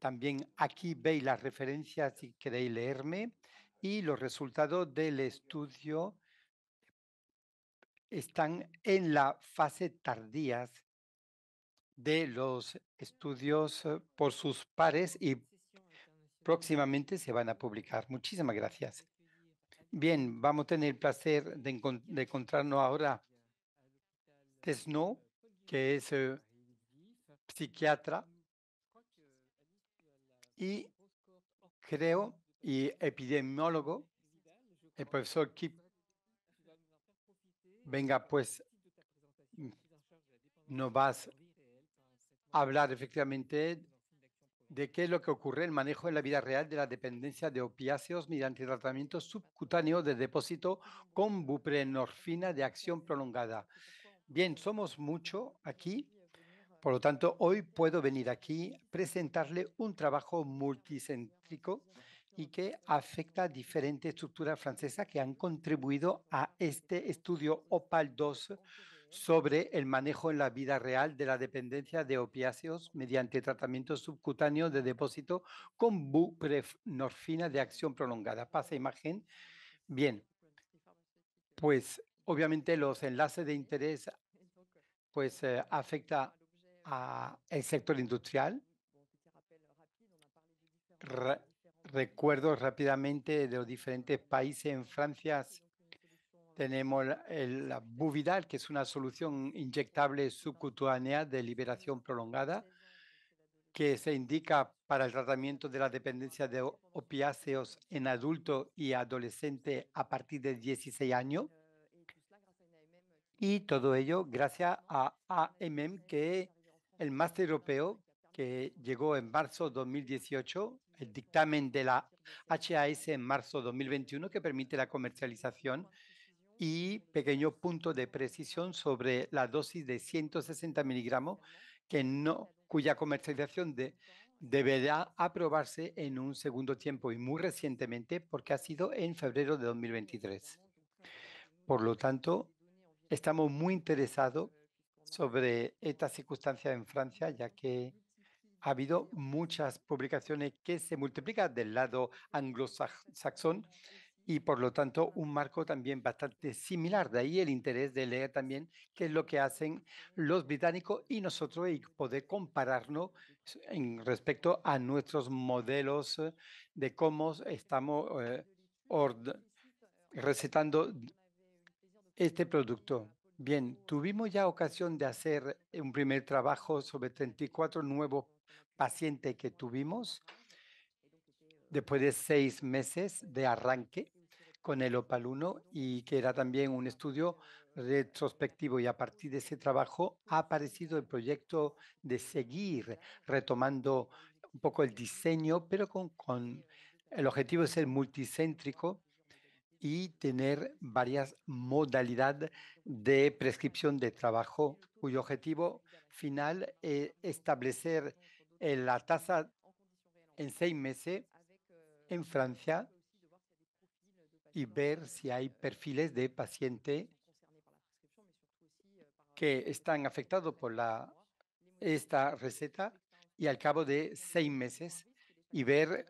También aquí veis las referencias si queréis leerme y los resultados del estudio están en la fase tardías de los estudios eh, por sus pares y próximamente se van a publicar. Muchísimas gracias. Bien, vamos a tener el placer de, encontrarnos ahora Tesno, que es eh, psiquiatra y creo y epidemiólogo, el profesor Kip. Venga, pues mm, no vas hablar efectivamente de qué es lo que ocurre el manejo en la vida real de la dependencia de opiáceos mediante tratamiento subcutáneo de depósito con buprenorfina de acción prolongada. Bien, somos mucho aquí, por lo tanto, hoy puedo venir aquí, presentarle un trabajo multicéntrico y que afecta a diferentes estructuras francesas que han contribuido a este estudio OPAL 2 sobre el manejo en la vida real de la dependencia de opiáceos mediante tratamiento subcutáneo de depósito con buprenorfina de acción prolongada. Pasa imagen. Bien, pues obviamente los enlaces de interés pues eh, afecta al sector industrial. recuerdo rápidamente de los diferentes países. En Francia tenemos el, la Buvidal, que es una solución inyectable subcutánea de liberación prolongada, que se indica para el tratamiento de la dependencia de opiáceos en adulto y adolescente a partir de 16 años. Y todo ello gracias a AMM, que el máster europeo que llegó en marzo de 2018, el dictamen de la HAS en marzo de 2021, que permite la comercialización y pequeño punto de precisión sobre la dosis de 160 miligramos que no, cuya comercialización deberá aprobarse en un segundo tiempo y muy recientemente porque ha sido en febrero de 2023. Por lo tanto, estamos muy interesados sobre esta circunstancia en Francia, ya que ha habido muchas publicaciones que se multiplican del lado anglosaxón y por lo tanto un marco también bastante similar. De ahí el interés de leer también qué es lo que hacen los británicos y nosotros y poder compararnos en respecto a nuestros modelos eh, de cómo estamos eh, recetando este producto. Bien, tuvimos ya ocasión de hacer un primer trabajo sobre 34 nuevos pacientes que tuvimos después de seis meses de arranque con el OPAL-1 y que era también un estudio retrospectivo y a partir de ese trabajo ha aparecido el proyecto de seguir retomando un poco el diseño, pero con, con el objetivo de ser multicéntrico y tener varias modalidades de prescripción de trabajo, cuyo objetivo final es eh, establecer eh, la tasa en seis meses en Francia y ver si hay perfiles de paciente que están afectados por la, esta receta y al cabo de seis meses y ver,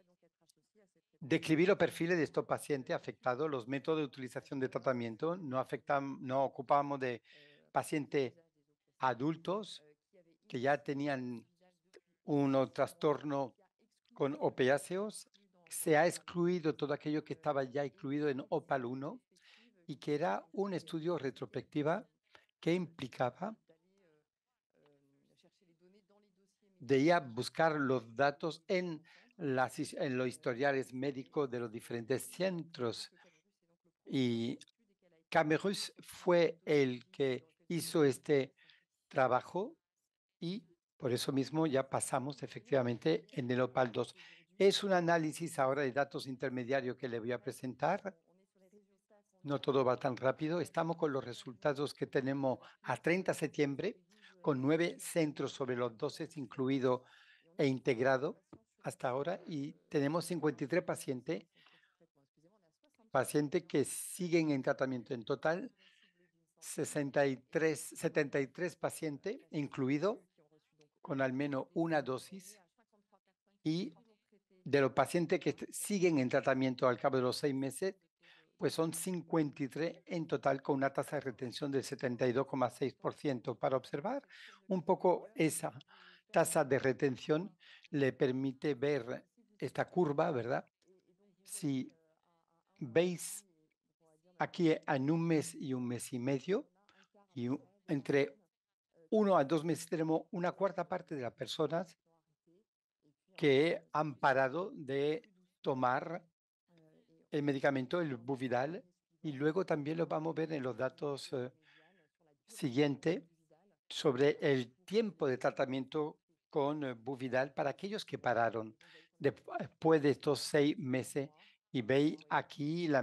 describir los perfiles de estos pacientes afectados, los métodos de utilización de tratamiento. No, afectan, no ocupamos de pacientes adultos que ya tenían un trastorno con opiáceos se ha excluido todo aquello que estaba ya incluido en OPAL 1 y que era un estudio retrospectiva que implicaba de buscar los datos en, en los historiales médicos de los diferentes centros. Y Camerus fue el que hizo este trabajo y por eso mismo ya pasamos efectivamente en el OPAL 2. Es un análisis ahora de datos intermediarios que le voy a presentar. No todo va tan rápido. Estamos con los resultados que tenemos a 30 de septiembre, con nueve centros sobre los 12 incluido e integrado hasta ahora. Y tenemos 53 pacientes, que siguen en tratamiento. En total, 63, 73 pacientes, incluido con al menos una dosis y de los pacientes que siguen en tratamiento al cabo de los seis meses, pues son 53 en total con una tasa de retención del 72,6%. Para observar un poco esa tasa de retención le permite ver esta curva, ¿verdad? Si veis aquí en un mes y un mes y medio, y entre uno a dos meses tenemos una cuarta parte de las personas que han parado de tomar el medicamento, el Buvidal, y luego también lo vamos a ver en los datos eh, siguientes sobre el tiempo de tratamiento con eh, Buvidal para aquellos que pararon después eh, de estos seis meses. Y veis aquí la,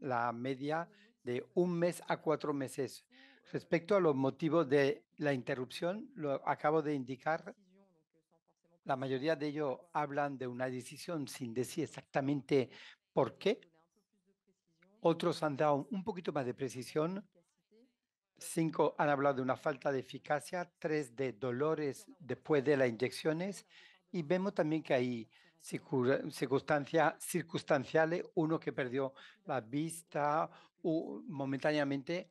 la media de un mes a cuatro meses. Respecto a los motivos de la interrupción, lo acabo de indicar la mayoría de ellos hablan de una decisión sin decir exactamente por qué. Otros han dado un poquito más de precisión. Cinco han hablado de una falta de eficacia, tres de dolores después de las inyecciones. Y vemos también que hay circunstancias circunstanciales, uno que perdió la vista momentáneamente,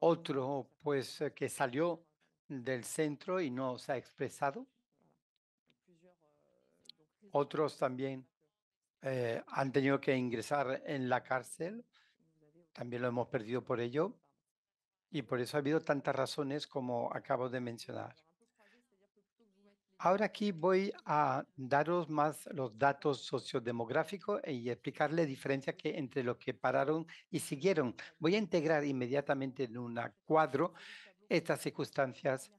otro pues que salió del centro y no se ha expresado. Otros también eh, han tenido que ingresar en la cárcel. También lo hemos perdido por ello. Y por eso ha habido tantas razones como acabo de mencionar. Ahora aquí voy a daros más los datos sociodemográficos y explicarle diferencia que entre los que pararon y siguieron. Voy a integrar inmediatamente en un cuadro estas circunstancias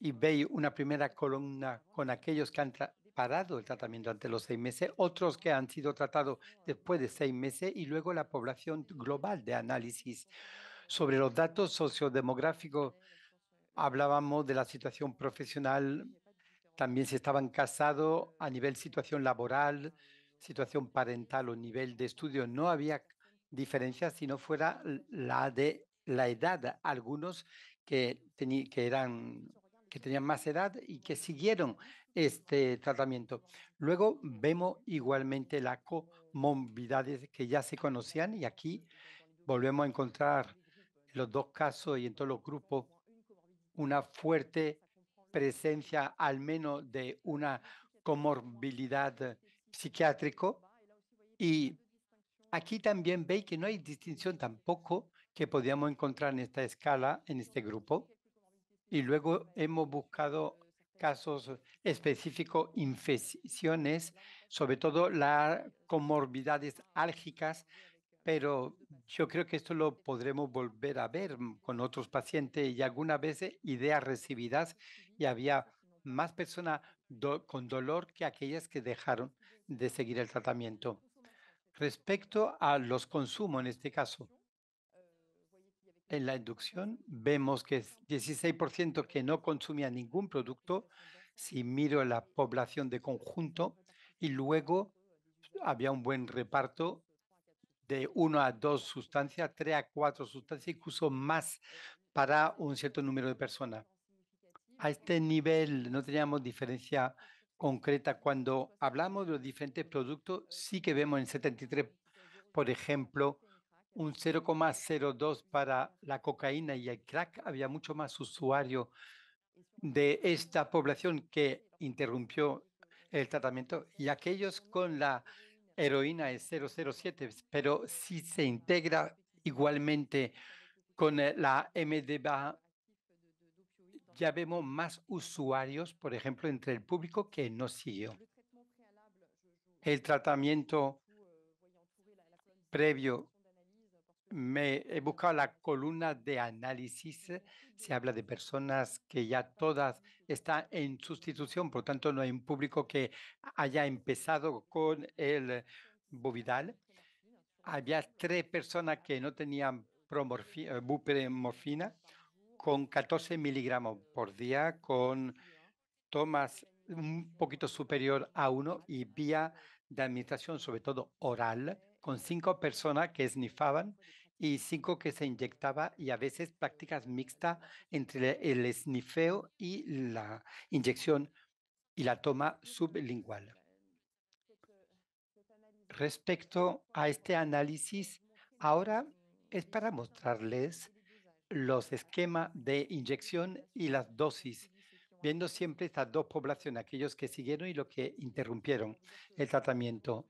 y veis una primera columna con aquellos que han parado el tratamiento ante los seis meses, otros que han sido tratados después de seis meses y luego la población global de análisis. Sobre los datos sociodemográficos hablábamos de la situación profesional, también si estaban casados a nivel situación laboral, situación parental o nivel de estudio. No había diferencia si no fuera la de la edad. Algunos que, que eran que tenían más edad y que siguieron este tratamiento. Luego vemos igualmente las comorbilidades que ya se conocían y aquí volvemos a encontrar los dos casos y en todos los grupos una fuerte presencia al menos de una comorbilidad psiquiátrico y aquí también veis que no hay distinción tampoco que podíamos encontrar en esta escala, en este grupo y luego hemos buscado casos específicos, infecciones, sobre todo las comorbidades álgicas, pero yo creo que esto lo podremos volver a ver mm, con otros pacientes y algunas veces eh, ideas recibidas y había más personas con dolor que aquellas que dejaron de seguir el tratamiento. Respecto a los consumos en este caso, en la inducción, vemos que es 16% que no consumía ningún producto, si miro la población de conjunto, y luego había un buen reparto de uno a dos sustancias, tres a cuatro sustancias, incluso más para un cierto número de personas. A este nivel no teníamos diferencia concreta. Cuando hablamos de los diferentes productos, sí que vemos en 73, por ejemplo, un 0,02 para la cocaína y el crack. Había mucho más usuario de esta población que interrumpió el tratamiento y aquellos con la heroína es 007, pero si se integra igualmente con eh, la MDBA, ya vemos más usuarios, por ejemplo, entre el público que no siguió. El tratamiento previo me he buscado la columna de análisis. Eh, se habla de personas que ya todas están en sustitución, por lo tanto no hay un público que haya empezado con el Bovidal. Había tres personas que no tenían eh, bupremorfina con 14 miligramos por día, con tomas un poquito superior a uno y vía de administración, sobre todo oral, con cinco personas que esnifaban y cinco que se inyectaba y a veces prácticas mixtas entre el esnifeo y la inyección y la toma sublingual. Respecto a este análisis, ahora es para mostrarles los esquemas de inyección y las dosis, viendo siempre estas dos poblaciones, aquellos que siguieron y los que interrumpieron el tratamiento.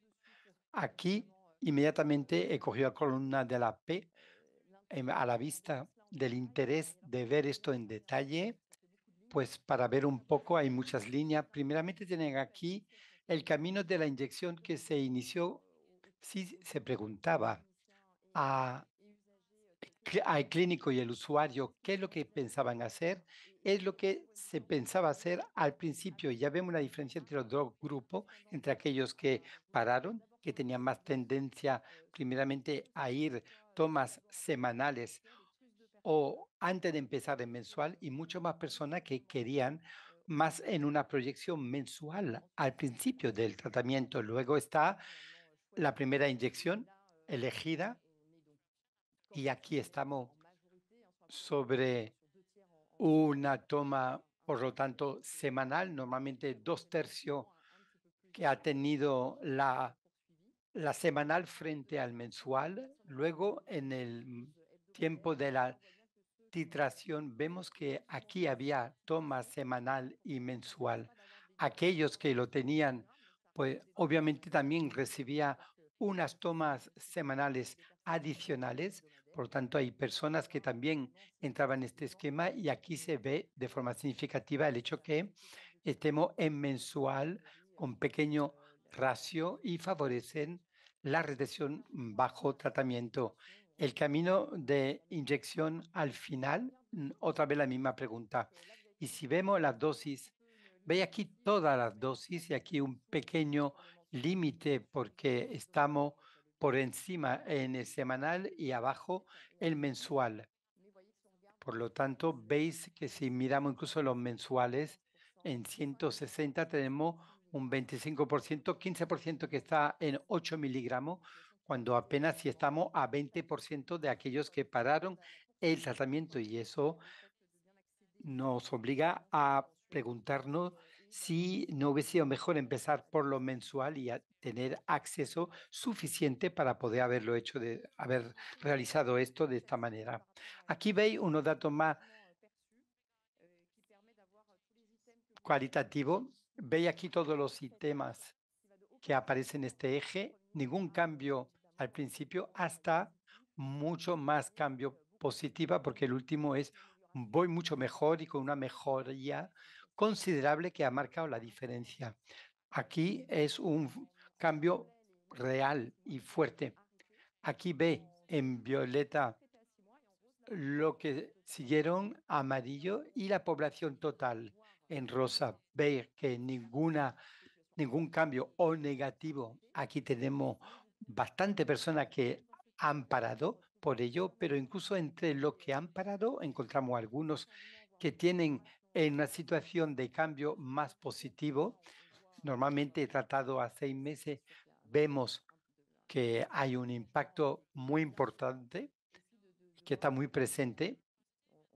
Aquí Inmediatamente he eh, cogido la columna de la P eh, a la vista del interés de ver esto en detalle, pues para ver un poco hay muchas líneas. Primeramente tienen aquí el camino de la inyección que se inició, si se preguntaba al clínico y el usuario qué es lo que pensaban hacer, es lo que se pensaba hacer al principio. Ya vemos la diferencia entre los dos grupos, entre aquellos que pararon que tenían más tendencia primeramente a ir tomas semanales o antes de empezar en mensual y mucho más personas que querían más en una proyección mensual al principio del tratamiento. Luego está la primera inyección elegida y aquí estamos sobre una toma, por lo tanto, semanal, normalmente dos tercios que ha tenido la la semanal frente al mensual. Luego, en el tiempo de la titración, vemos que aquí había toma semanal y mensual. Aquellos que lo tenían, pues obviamente también recibía unas tomas semanales adicionales. Por lo tanto, hay personas que también entraban en este esquema y aquí se ve de forma significativa el hecho que estemos en mensual con pequeño ratio y favorecen la retención bajo tratamiento. El camino de inyección al final, otra vez la misma pregunta. Y si vemos las dosis, veis aquí todas las dosis y aquí un pequeño límite porque estamos por encima en el semanal y abajo el mensual. Por lo tanto, veis que si miramos incluso los mensuales, en 160 tenemos un 25%, 15% que está en 8 miligramos, cuando apenas si estamos a 20% de aquellos que pararon el tratamiento. Y eso nos obliga a preguntarnos si no hubiese sido mejor empezar por lo mensual y tener acceso suficiente para poder haberlo hecho, de haber realizado esto de esta manera. Aquí veis unos datos más cualitativos Ve aquí todos los sistemas que aparecen en este eje, ningún cambio al principio hasta mucho más cambio positiva porque el último es voy mucho mejor y con una mejoría considerable que ha marcado la diferencia. Aquí es un cambio real y fuerte. Aquí ve en violeta lo que siguieron amarillo y la población total en rosa, ver que ninguna, ningún cambio o negativo. Aquí tenemos bastante personas que han parado por ello, pero incluso entre los que han parado encontramos algunos que tienen en una situación de cambio más positivo. Normalmente tratado a seis meses, vemos que hay un impacto muy importante que está muy presente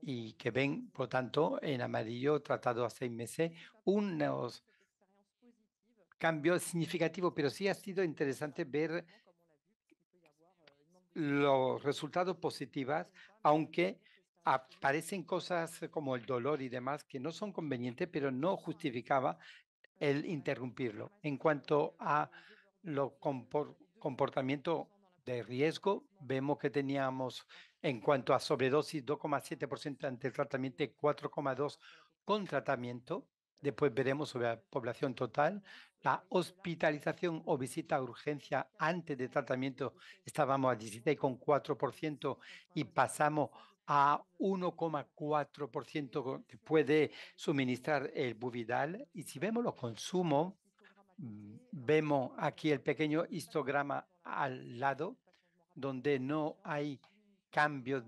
y que ven, por tanto, en amarillo, tratado a seis meses, unos cambio significativo, pero sí ha sido interesante ver los resultados positivos, aunque aparecen cosas como el dolor y demás que no son convenientes, pero no justificaba el interrumpirlo. En cuanto a los comportamientos de riesgo. Vemos que teníamos en cuanto a sobredosis 2,7% ante el tratamiento 4,2% con tratamiento. Después veremos sobre la población total. La hospitalización o visita a urgencia antes de tratamiento estábamos a 16,4% y pasamos a 1,4% que puede suministrar el Buvidal. Y si vemos los consumos, Mm, vemos aquí el pequeño histograma al lado, donde no hay cambios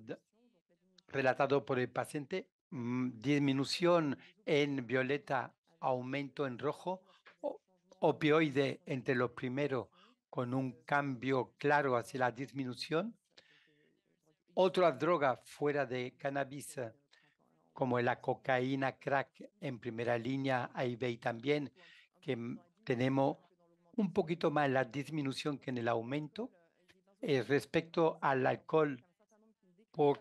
relatado por el paciente, mm, disminución en violeta, aumento en rojo, opioide entre los primeros con un cambio claro hacia la disminución. Otra droga fuera de cannabis, como la cocaína, crack en primera línea, ahí veis también que mm, tenemos un poquito más la disminución que en el aumento. Eh, respecto al alcohol,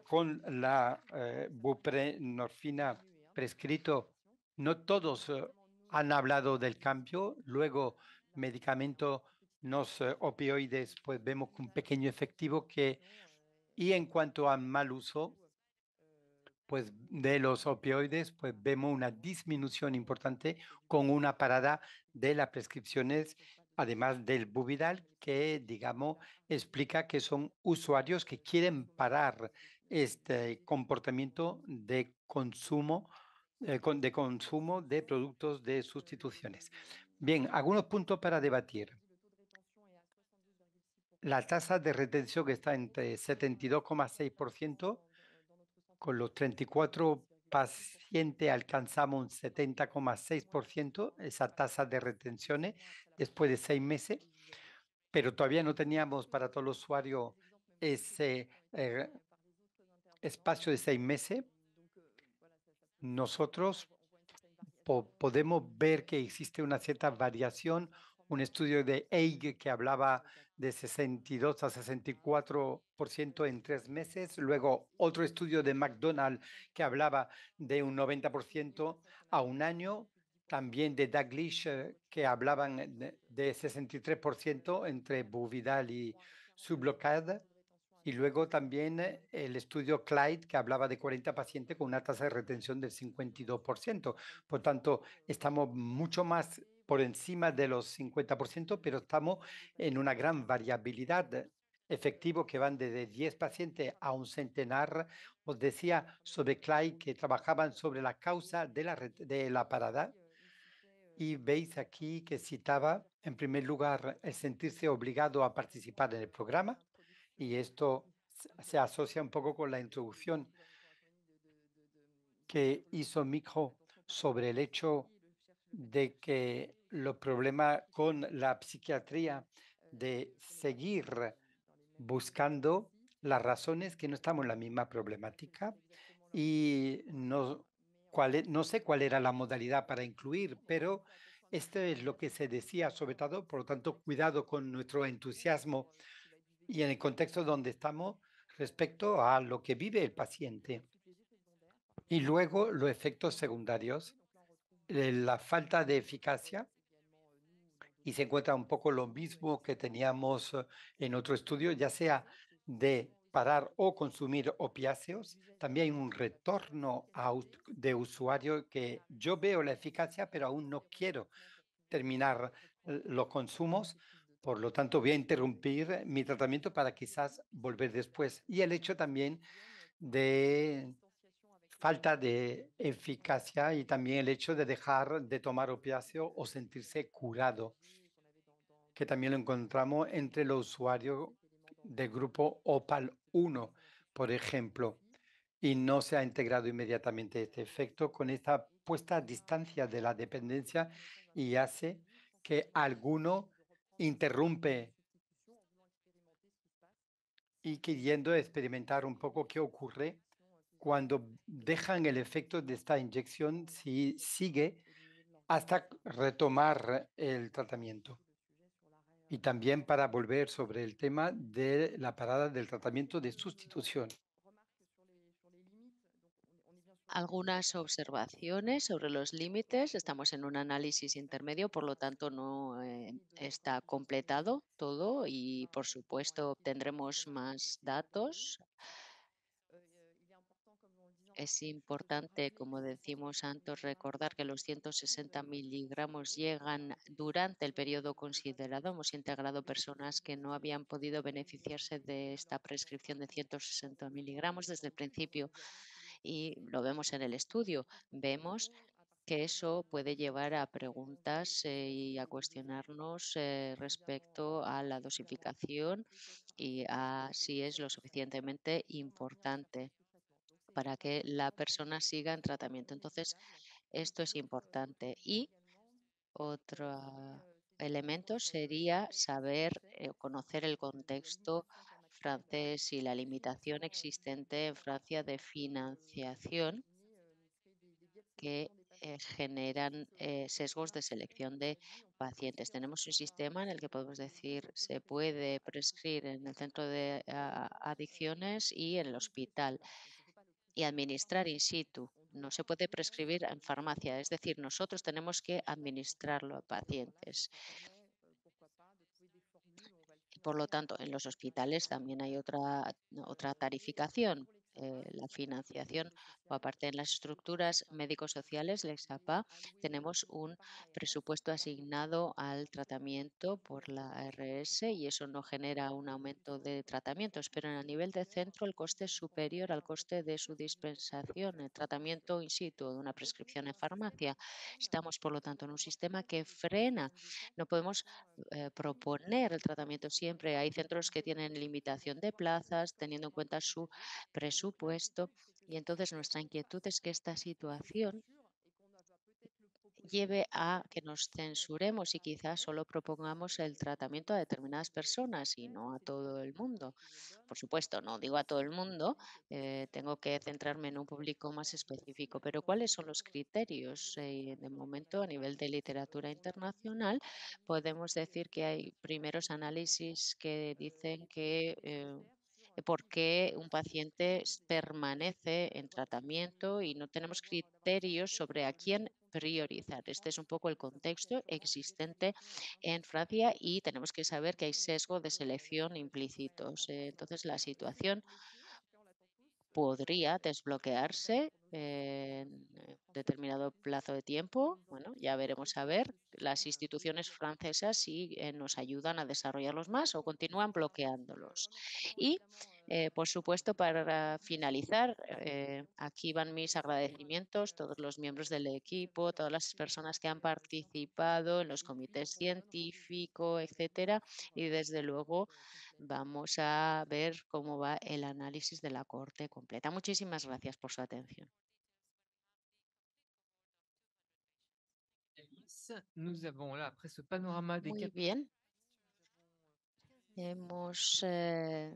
con la eh, buprenorfina prescrito, no todos eh, han hablado del cambio. Luego, medicamentos nos opioides, pues vemos un pequeño efectivo que, y en cuanto a mal uso, pues, de los opioides, pues vemos una disminución importante con una parada de las prescripciones, además del bubidal, que, digamos, explica que son usuarios que quieren parar este comportamiento de consumo eh, de consumo de productos de sustituciones. Bien, algunos puntos para debatir. La tasa de retención que está entre 72,6% con los 34 pacientes alcanzamos un 70,6% esa tasa de retenciones después de seis meses, pero todavía no teníamos para todo el usuario ese eh, espacio de seis meses. Nosotros podemos ver que existe una cierta variación un estudio de EIG que hablaba de 62 a 64% en tres meses, luego otro estudio de McDonald que hablaba de un 90% a un año, también de Daglish eh, que hablaban de, 63% entre Buvidal y Sublocad. Y luego también eh, el estudio Clyde, que hablaba de 40 pacientes con una tasa de retención del 52%. Por tanto, estamos mucho más por encima de los 50%, pero estamos en una gran variabilidad efectivo que van desde 10 pacientes a un centenar. Os decía sobre Clay que trabajaban sobre la causa de la, de la parada. Y veis aquí que citaba, en primer lugar, el sentirse obligado a participar en el programa. Y esto se asocia un poco con la introducción que hizo Micro sobre el hecho de que los problemas con la psiquiatría de seguir buscando las razones que no estamos en la misma problemática y no, e, no sé cuál era la modalidad para incluir, pero esto es lo que se decía sobre todo, por lo tanto, cuidado con nuestro entusiasmo y en el contexto donde estamos respecto a lo que vive el paciente. Y luego los efectos secundarios, eh, la falta de eficacia y se encuentra un poco lo mismo que teníamos eh, en otro estudio, ya sea de parar o consumir opiáceos. También hay un retorno de usuario que yo veo la eficacia, pero aún no quiero terminar eh, los consumos. Por lo tanto, voy a interrumpir mi tratamiento para quizás volver después. Y el hecho también de falta de eficacia y también el hecho de dejar de tomar opiáceo o sentirse curado, que también lo encontramos entre los usuarios del grupo OPAL 1, por ejemplo, y no se ha integrado inmediatamente este efecto con esta puesta a distancia de la dependencia y hace que alguno interrumpe y queriendo experimentar un poco qué ocurre cuando dejan el efecto de esta inyección, si sigue hasta retomar el tratamiento. Y también para volver sobre el tema de la parada del tratamiento de sustitución. Algunas observaciones sobre los límites. Estamos en un análisis intermedio, por lo tanto no eh, está completado todo y por supuesto obtendremos más datos es importante, como decimos antes, recordar que los 160 miligramos llegan durante el periodo considerado. Hemos integrado personas que no habían podido beneficiarse de esta prescripción de 160 miligramos desde el principio y lo vemos en el estudio. Vemos que eso puede llevar a preguntas eh, y a cuestionarnos eh, respecto a la dosificación y a si es lo suficientemente importante para que la persona siga en tratamiento. Entonces, esto es importante. Y otro elemento sería saber eh, conocer el contexto francés y la limitación existente en Francia de financiación que eh, generan eh, sesgos de selección de pacientes. Tenemos un sistema en el que podemos decir se puede prescribir en el centro de ah, adicciones y en el hospital y administrar in situ. No se puede prescribir en farmacia, es decir, nosotros tenemos que administrarlo a pacientes. Por lo tanto, en los hospitales también hay otra, otra tarificación, eh, la financiación o aparte en las estructuras médico-sociales, la tenemos un presupuesto asignado al tratamiento por la RS y eso no genera un aumento de tratamientos, pero en el nivel de centro el coste es superior al coste de su dispensación, el tratamiento in situ de una prescripción en farmacia. Estamos, por lo tanto, en un sistema que frena. No podemos eh, proponer el tratamiento siempre. Hay centros que tienen limitación de plazas teniendo en cuenta su presupuesto y entonces nuestra inquietud es que esta situación lleve a que nos censuremos y quizás solo propongamos el tratamiento a determinadas personas y no a todo el mundo. Por supuesto, no digo a todo el mundo, eh, tengo que centrarme en un público más específico, pero ¿cuáles son los criterios? Eh, de momento, a nivel de literatura internacional, podemos decir que hay primeros análisis que dicen que eh, por qué un paciente permanece en tratamiento y no tenemos criterios sobre a quién priorizar. Este es un poco el contexto existente en Francia y tenemos que saber que hay sesgo de selección implícitos. Entonces, la situación podría desbloquearse en eh, determinado plazo de tiempo. Bueno, ya veremos a ver las instituciones francesas si eh, nos ayudan a desarrollarlos más o continúan bloqueándolos. Y eh, por supuesto, para finalizar, eh, aquí van mis agradecimientos, todos los miembros del equipo, todas las personas que han participado en los comités científicos, etcétera, y desde luego vamos a ver cómo va el análisis de la corte completa. Muchísimas gracias por su atención. Muy bien. Hemos eh,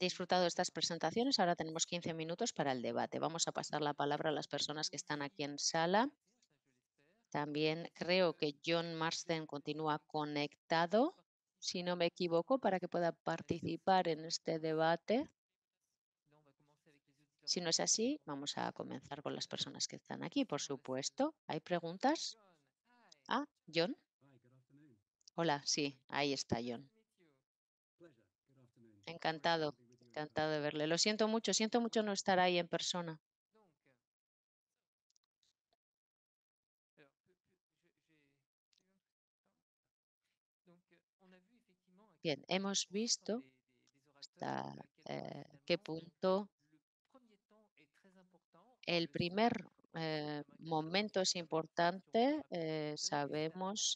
disfrutado de estas presentaciones. Ahora tenemos 15 minutos para el debate. Vamos a pasar la palabra a las personas que están aquí en sala. También creo que John Marsden continúa conectado, si no me equivoco, para que pueda participar en este debate. Si no es así, vamos a comenzar con las personas que están aquí, por supuesto. ¿Hay preguntas? Ah, John. Hola, sí, ahí está John. Encantado encantado de verle. Lo siento mucho, siento mucho no estar ahí en persona. Bien, hemos visto hasta eh, qué punto el primer eh, momento es importante. Eh, sabemos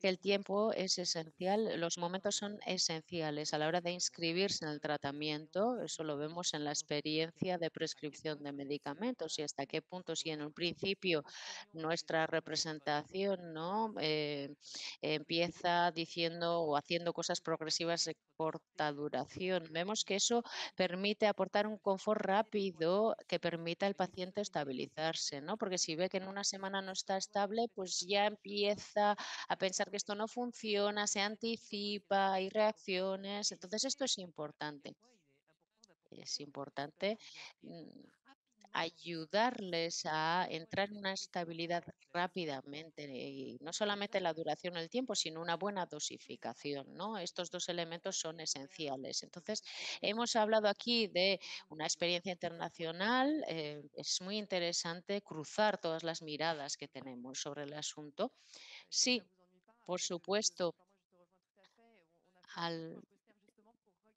que el tiempo es esencial, los momentos son esenciales a la hora de inscribirse en el tratamiento. Eso lo vemos en la experiencia de prescripción de medicamentos y hasta qué punto, si en un principio nuestra representación no eh, empieza diciendo o haciendo cosas progresivas de corta duración, vemos que eso permite aportar un confort rápido que permita al paciente estabilizarse, ¿no? Porque si ve que en una semana no está estable, pues ya empieza a pensar porque esto no funciona, se anticipa, hay reacciones. Entonces esto es importante. Es importante mm, ayudarles a entrar en una estabilidad rápidamente, y no solamente la duración del tiempo, sino una buena dosificación. ¿no? Estos dos elementos son esenciales. Entonces, hemos hablado aquí de una experiencia internacional. Eh, es muy interesante cruzar todas las miradas que tenemos sobre el asunto. Sí, por supuesto,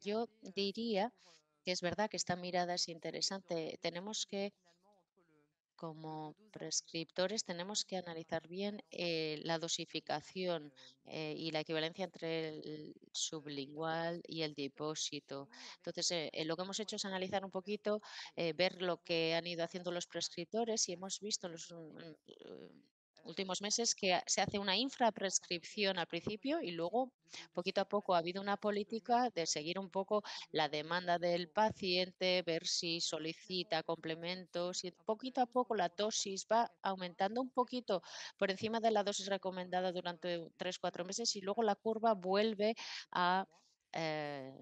yo diría que es verdad que esta mirada es interesante. Tenemos que, como prescriptores, tenemos que analizar bien eh, la dosificación eh, y la equivalencia entre el sublingual y el depósito. Entonces, eh, lo que hemos hecho es analizar un poquito, ver lo que han ido haciendo los prescriptores y hemos visto los, mm, mm, últimos meses que se hace una infraprescripción al principio y luego poquito a poco ha habido una política de seguir un poco la demanda del paciente, ver si solicita complementos y poquito a poco la dosis va aumentando un poquito por encima de la dosis recomendada durante 3-4 meses y luego la curva vuelve a eh,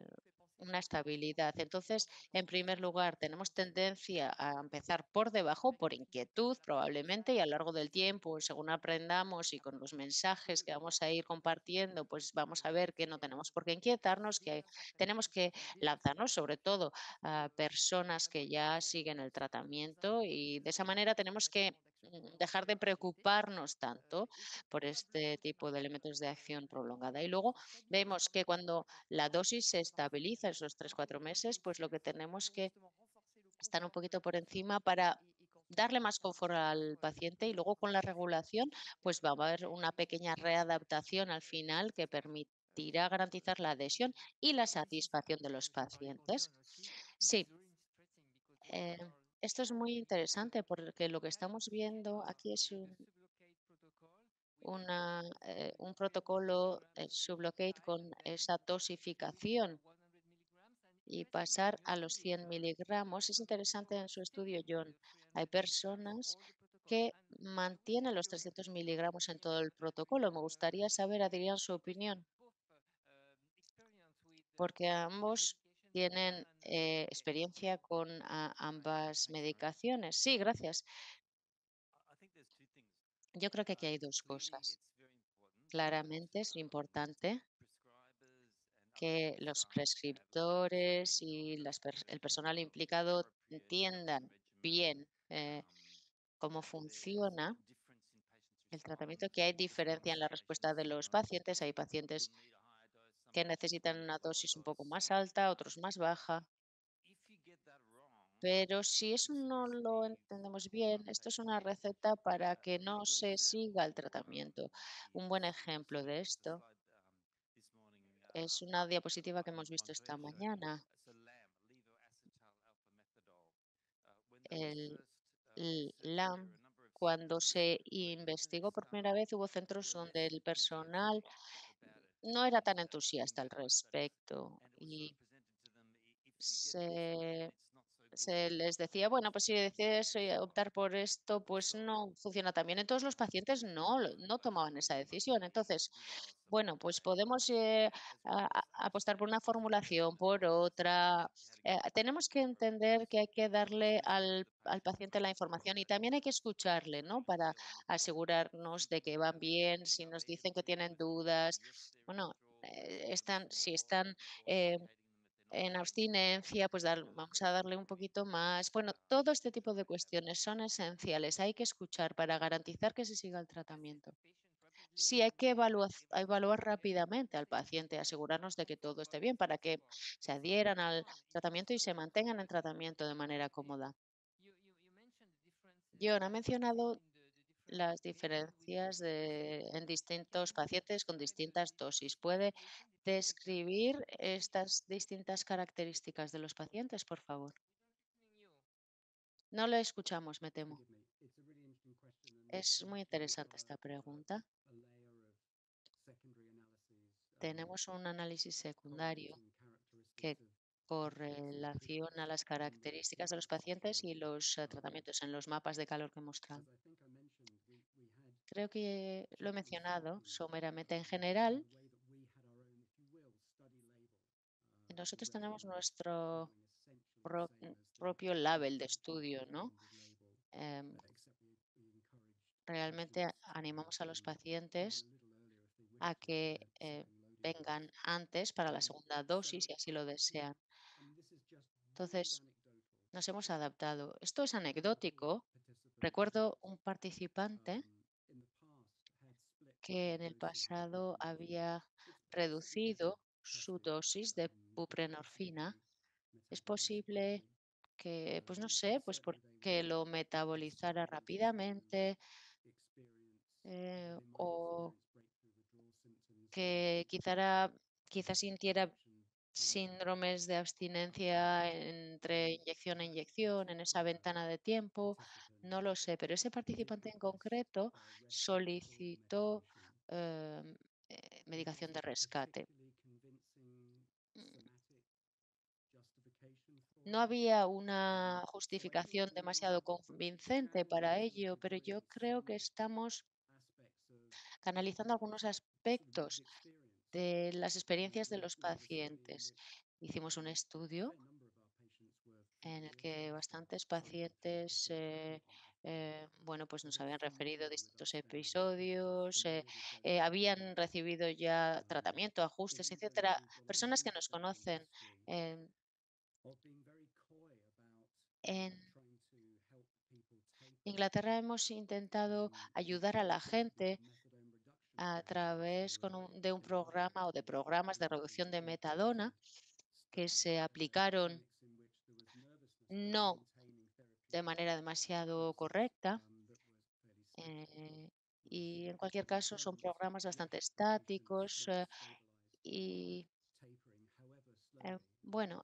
una estabilidad. Entonces, en primer lugar, tenemos tendencia a empezar por debajo, por inquietud probablemente, y a lo largo del tiempo, según aprendamos y con los mensajes que vamos a ir compartiendo, pues vamos a ver que no tenemos por qué inquietarnos, que tenemos que lanzarnos sobre todo a personas que ya siguen el tratamiento y de esa manera tenemos que Mm, dejar de preocuparnos tanto por este tipo de elementos de acción prolongada. Y luego vemos que cuando la dosis se estabiliza esos 3 cuatro meses, pues lo que tenemos que estar un poquito por encima para darle más confort al paciente y luego con la regulación pues va a haber una pequeña readaptación al final que permitirá garantizar la adhesión y la satisfacción de los pacientes. Sí. Eh, esto es muy interesante porque lo que estamos viendo aquí es un, eh, un protocolo eh, sublocate con esa dosificación y pasar a los 100 miligramos. Es interesante en su estudio, John. Hay personas que mantienen los 300 miligramos en todo el protocolo. Me gustaría saber, Adrián, su opinión, porque ambos tienen eh, experiencia con ambas medicaciones. Sí, gracias. Yo creo que aquí um, hay dos cosas. Claramente es um, importante que los prescriptores y el personal implicado entiendan bien eh, um, cómo funciona el tratamiento, que hay diferencia en la respuesta de los pacientes. Hay pacientes que necesitan una dosis un poco más alta, otros más baja. Pero si eso no lo entendemos bien, esto es una receta para que no se siga el tratamiento. Un buen ejemplo de esto es una diapositiva que hemos visto esta mañana. El, LAM, cuando se investigó por primera vez, hubo centros donde el personal no era tan entusiasta al respecto y pues, se se les decía, bueno, pues si decides eh, optar por esto, pues no funciona tan bien. En todos los pacientes no, no tomaban esa decisión. Entonces, bueno, pues podemos eh, apostar por una formulación, por otra. Eh, tenemos que entender que hay que darle al, paciente la información y también hay que escucharle, ¿no? Para asegurarnos de que van bien, si nos dicen que tienen dudas. Bueno, están, si están en abstinencia, pues vamos a darle un poquito más. Bueno, todo este tipo de cuestiones son esenciales, hay que escuchar para garantizar que se siga el tratamiento. Sí, hay que evaluar, evaluar rápidamente al paciente, asegurarnos de que todo esté bien para que se adhieran al tratamiento y se mantengan en tratamiento de manera cómoda. John ha mencionado las diferencias en distintos pacientes con distintas dosis. ¿Puede describir estas distintas características de los pacientes, por favor? No la escuchamos, me temo. Es muy interesante esta pregunta. Tenemos un análisis secundario que correlaciona las características de los pacientes y los eh, tratamientos en los mapas de calor que he mostrado. Creo que lo he mencionado someramente en general. Nosotros tenemos nuestro propio label de estudio, ¿no? Em, realmente animamos a los pacientes a que eh, vengan antes para la segunda dosis si así lo desean. Entonces, nos hemos adaptado. Esto es anecdótico. Recuerdo un participante que en el pasado había reducido su dosis de buprenorfina, es posible que, pues no sé, pues porque lo metabolizara rápidamente eh, o que quizá, quizá sintiera síndromes de abstinencia entre inyección e inyección en esa ventana de tiempo, no lo sé, pero ese participante en concreto solicitó Em, eh, medicación de rescate. Mm, mm. No había una justificación demasiado convincente para ello, pero yo creo que estamos canalizando algunos aspectos de las experiencias de los pacientes. Hicimos un estudio en el que bastantes pacientes eh, eh, bueno, pues nos habían referido distintos episodios, eh, eh, habían recibido ya tratamiento, ajustes, etcétera, personas que nos conocen. Em, en, Inglaterra hemos intentado ayudar a la gente a través de un programa o de programas de reducción de metadona que se aplicaron no de manera demasiado correcta. Eh, y en cualquier caso son programas bastante estáticos eh, y eh, bueno,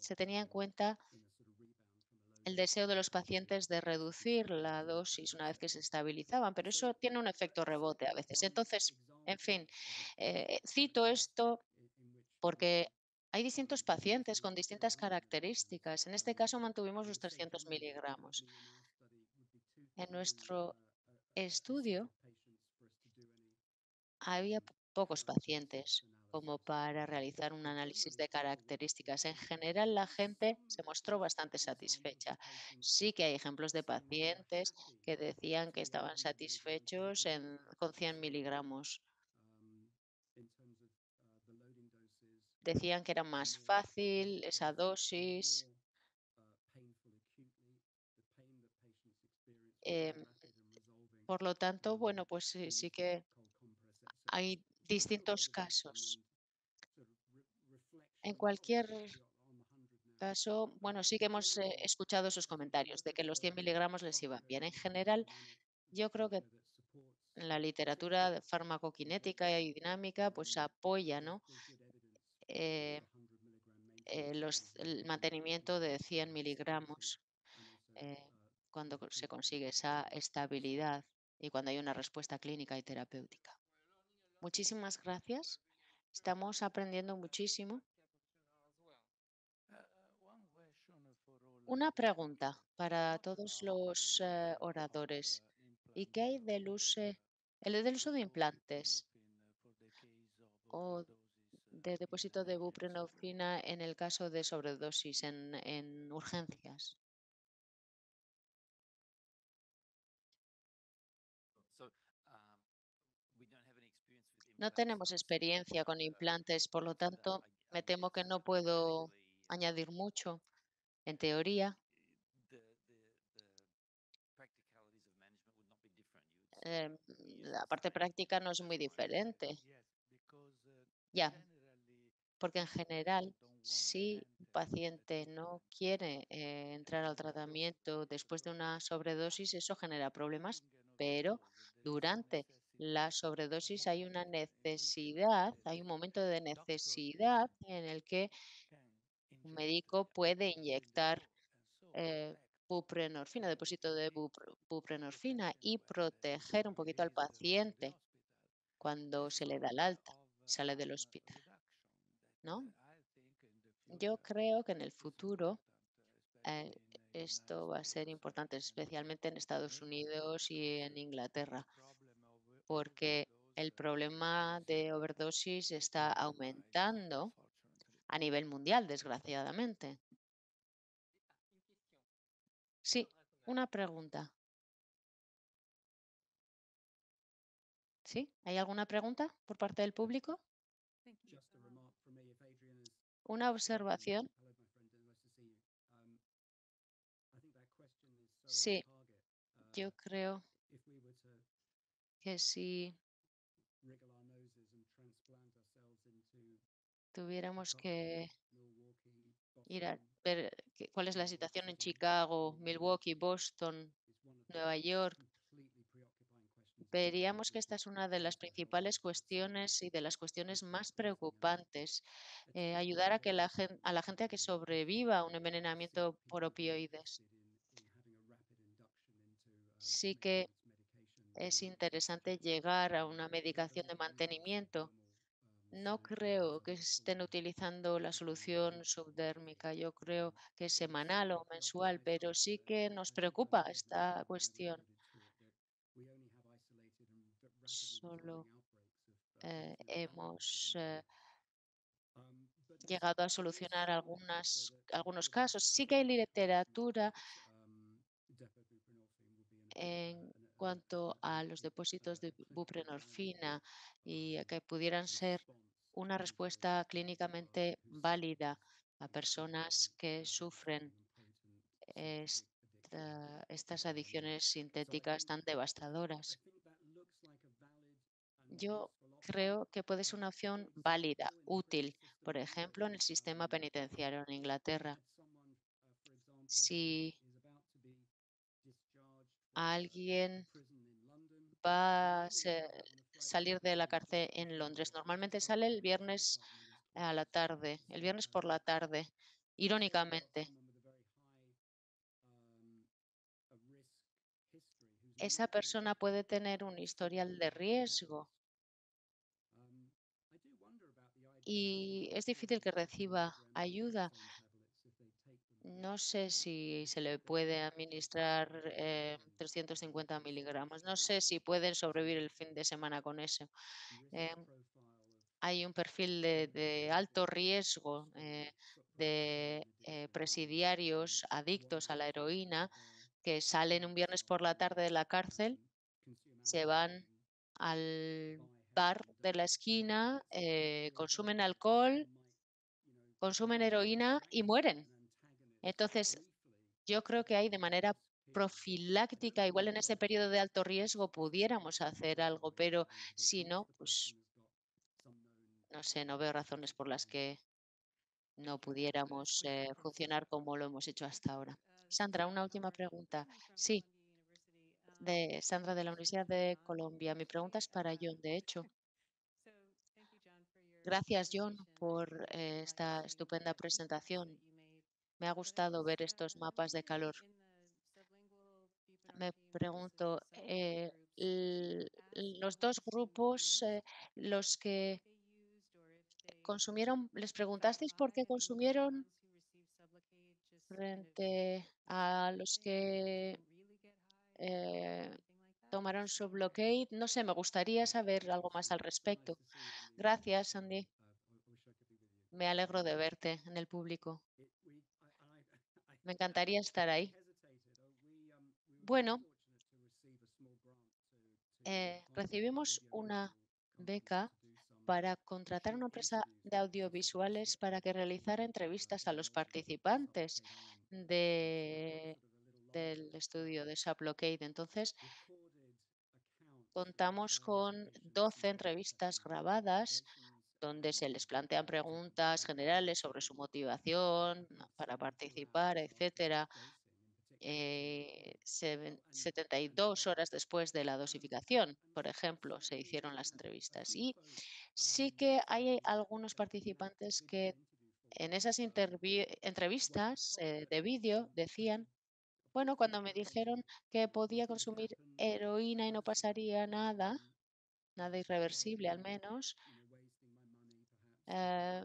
se tenía en cuenta el deseo de los pacientes de reducir la dosis una vez que se estabilizaban, pero eso tiene un efecto rebote a veces. Entonces, en fin, cito esto porque hay distintos pacientes con distintas características. En este caso mantuvimos los 300 miligramos. En nuestro estudio había pocos pacientes como para realizar un análisis de características. En general, la gente se mostró bastante satisfecha. Sí que hay ejemplos de pacientes que decían que estaban satisfechos con 100 miligramos decían que era más fácil esa dosis. Em, por lo tanto, bueno, pues sí, que hay distintos casos. En cualquier caso, bueno, sí que hemos eh, escuchado sus comentarios de que los 100 miligramos les iban bien. En general, yo creo que la literatura de farmacoquinética y dinámica, pues apoya ¿no? Eh, eh, el mantenimiento de 100 miligramos eh, cuando se consigue esa estabilidad y cuando hay una respuesta clínica y terapéutica. Muchísimas gracias. Estamos aprendiendo muchísimo. Una pregunta para todos los oradores. ¿Y qué hay del uso, el uso de implantes o de depósito de buprenorfina en el caso de sobredosis en, urgencias? Um, no tenemos experiencia con uh, implantes, por lo tanto, me temo que no puedo uh, añadir mucho. En teoría, eh, la parte práctica no es muy diferente. Uh, ya, porque en general, si un paciente no quiere eh, entrar al tratamiento después de una sobredosis, eso genera problemas, pero durante la sobredosis hay una necesidad, hay un momento de necesidad en el que un médico puede inyectar eh, buprenorfina, depósito de buprenorfina y proteger un poquito al paciente cuando se le da el alta, sale del hospital. ¿no? Yo creo que en el futuro eh, esto va a ser importante, especialmente en Estados Unidos y en Inglaterra, porque el problema de overdosis está aumentando a nivel mundial, desgraciadamente. Sí, una pregunta. ¿Sí? ¿Hay alguna pregunta por parte del público? una observación. Sí, yo creo que si tuviéramos que ir a ver cuál es la situación en Chicago, Milwaukee, Boston, Nueva York, Veríamos que esta es una de las principales cuestiones y de las cuestiones más preocupantes. Eh, ayudar a, que la gente, a la gente a que sobreviva a un envenenamiento por opioides. Sí que es interesante llegar a una medicación de mantenimiento. No creo que estén utilizando la solución subdérmica. Yo creo que es semanal o mensual, pero sí que nos preocupa esta cuestión solo eh, hemos eh, llegado a solucionar algunos casos. Sí que hay literatura en cuanto a los depósitos de buprenorfina y que pudieran ser una respuesta clínicamente válida a personas que sufren estas adicciones sintéticas tan devastadoras yo creo que puede ser una opción válida, útil. Por ejemplo, en el sistema penitenciario en Inglaterra. Si alguien va a salir de la cárcel en Londres, normalmente sale el viernes a la tarde, el viernes por la tarde, irónicamente. Esa persona puede tener un historial de riesgo y es difícil que reciba ayuda. No sé si se le puede administrar 350 eh, miligramos. No sé si pueden sobrevivir el fin de semana con eso. Eh, hay un perfil de, alto riesgo eh, de presidiarios adictos a la heroína que salen un viernes por la tarde de la cárcel, se van al bar de la esquina, eh, consumen alcohol, consumen heroína y mueren. Entonces, yo creo que hay de manera profiláctica, igual en ese periodo de alto riesgo pudiéramos hacer algo, pero si no, pues no sé, no veo razones por las que no pudiéramos eh, funcionar como lo hemos hecho hasta ahora. Sandra, una última pregunta. Sí, de Sandra de la Universidad de Colombia. Mi pregunta es para John, de hecho. Gracias, John, por eh, esta estupenda presentación. Me ha gustado ver estos mapas de calor. Me pregunto, eh, los dos grupos, eh, los que consumieron, les preguntasteis por qué consumieron frente a los que tomaron su blockade. No sé, me gustaría saber algo más al respecto. Gracias, Andy. Me alegro de verte en el público. Me encantaría estar ahí. Bueno, recibimos una beca para contratar una empresa de audiovisuales para que realizara entrevistas a los participantes de del estudio de Sublocade. Entonces, contamos con 12 entrevistas grabadas donde se les plantean preguntas generales sobre su motivación para participar, etcétera. 72 eh, horas después de la dosificación, por ejemplo, se hicieron las entrevistas. Y sí que hay algunos participantes que en esas entrevistas eh, de vídeo decían bueno, cuando me dijeron que podía consumir heroína y no pasaría nada, nada irreversible al menos, eh,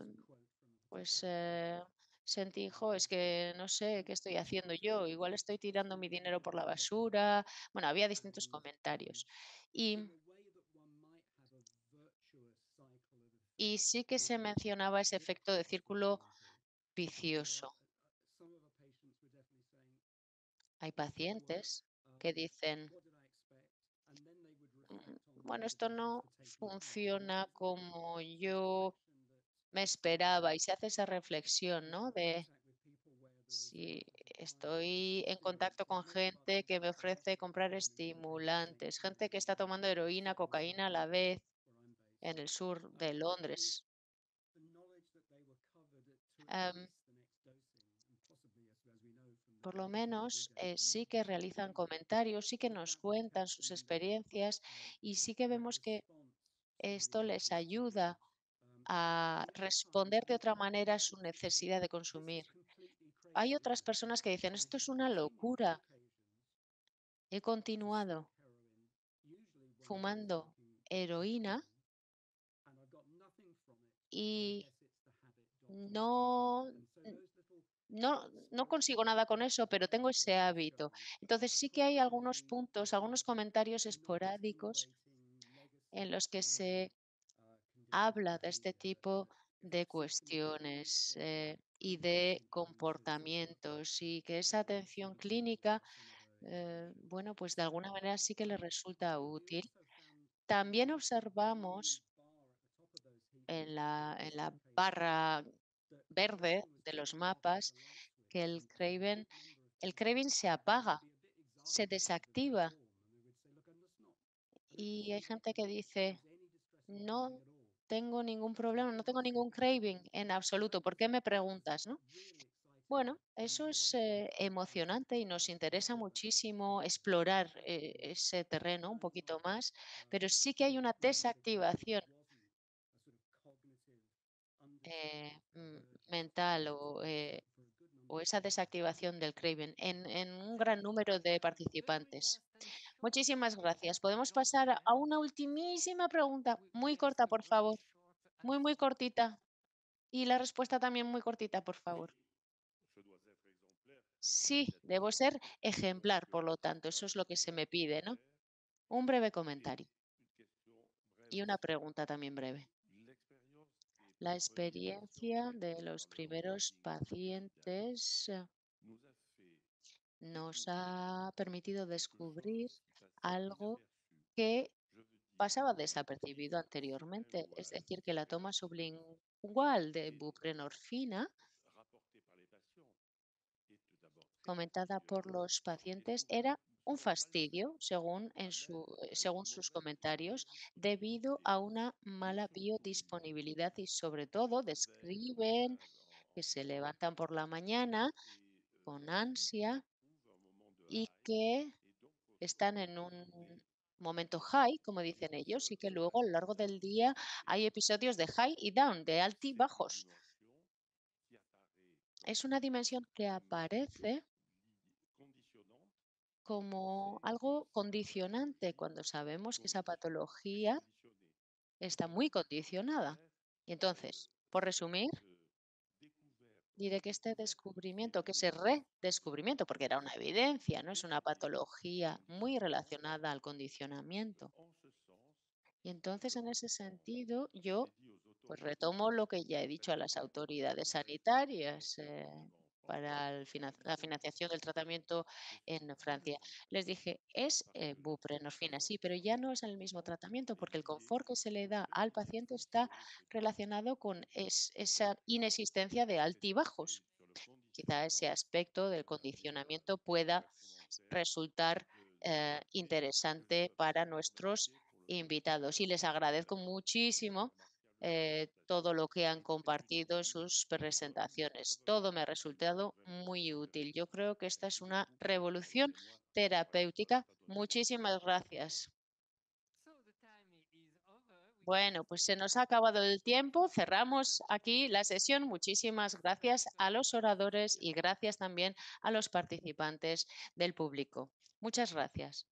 pues eh, sentí, jo, es que no sé qué estoy haciendo yo, igual estoy tirando mi dinero por la basura. Bueno, había distintos comentarios. y sí que se mencionaba ese efecto de círculo vicioso hay pacientes que dicen, mm, bueno, esto no funciona como yo me esperaba y se hace esa reflexión, ¿no? De si estoy en contacto con gente que me ofrece comprar estimulantes, gente que está tomando heroína, cocaína a la vez en el sur de Londres por lo menos eh, sí que realizan comentarios, sí que nos cuentan sus experiencias y sí que vemos que esto les ayuda a responder de otra manera a su necesidad de consumir. Hay otras personas que dicen, esto es una locura. He continuado fumando heroína y no no, consigo nada con eso, pero tengo ese hábito. Entonces sí que hay algunos puntos, algunos comentarios esporádicos en los que se habla de este tipo de cuestiones eh, y de comportamientos y que esa atención clínica, eh, bueno, pues de alguna manera sí que le resulta útil. También observamos en la, en la barra verde de los mapas que el craving el craving se apaga, se desactiva. Y hay gente que dice, no tengo ningún problema, no tengo ningún craving en absoluto. ¿Por qué me preguntas? ¿no? Bueno, eso es eh, emocionante y nos interesa muchísimo explorar eh, ese terreno un poquito más, pero sí que hay una desactivación eh, mm, mental eh, o, esa desactivación del craving en, en un gran número de participantes. Muchísimas gracias. Podemos pasar a una ultimísima pregunta, muy corta, por favor. Muy, muy cortita. Y la respuesta también muy cortita, por favor. Sí, debo ser ejemplar, por lo tanto, eso es lo que se me pide, ¿no? Un breve comentario. Y una pregunta también breve. La experiencia de los primeros pacientes eh, nos ha permitido descubrir algo que pasaba desapercibido anteriormente, es decir, que la toma sublingual de buprenorfina comentada por los pacientes era un fastidio, según, en su, eh, según sus comentarios, debido a una mala biodisponibilidad y sobre todo describen que se levantan por la mañana con ansia y que están en un momento high, como dicen ellos, y que luego a lo largo del día hay episodios de high y down, de altibajos. bajos. Es una dimensión que aparece como algo condicionante cuando sabemos que esa patología está muy condicionada. Y entonces, por resumir, diré que este descubrimiento, que ese redescubrimiento, porque era una evidencia, no es una patología muy relacionada al condicionamiento. Y entonces, en ese sentido, yo pues retomo lo que ya he dicho a las autoridades sanitarias. Eh, para la financiación del tratamiento en Francia. Les dije, es eh, buprenorfina, sí, pero ya no es el mismo tratamiento porque el confort que se le da al paciente está relacionado con esa inexistencia de altibajos. Quizá ese aspecto del condicionamiento pueda resultar eh, interesante para nuestros invitados. Y les agradezco muchísimo eh, todo lo que han compartido en sus presentaciones. Todo me ha resultado muy útil. Yo creo que esta es una revolución terapéutica. Muchísimas gracias. Bueno, pues se nos ha acabado el tiempo. Cerramos aquí la sesión. Muchísimas gracias a los oradores y gracias también a los participantes del público. Muchas gracias.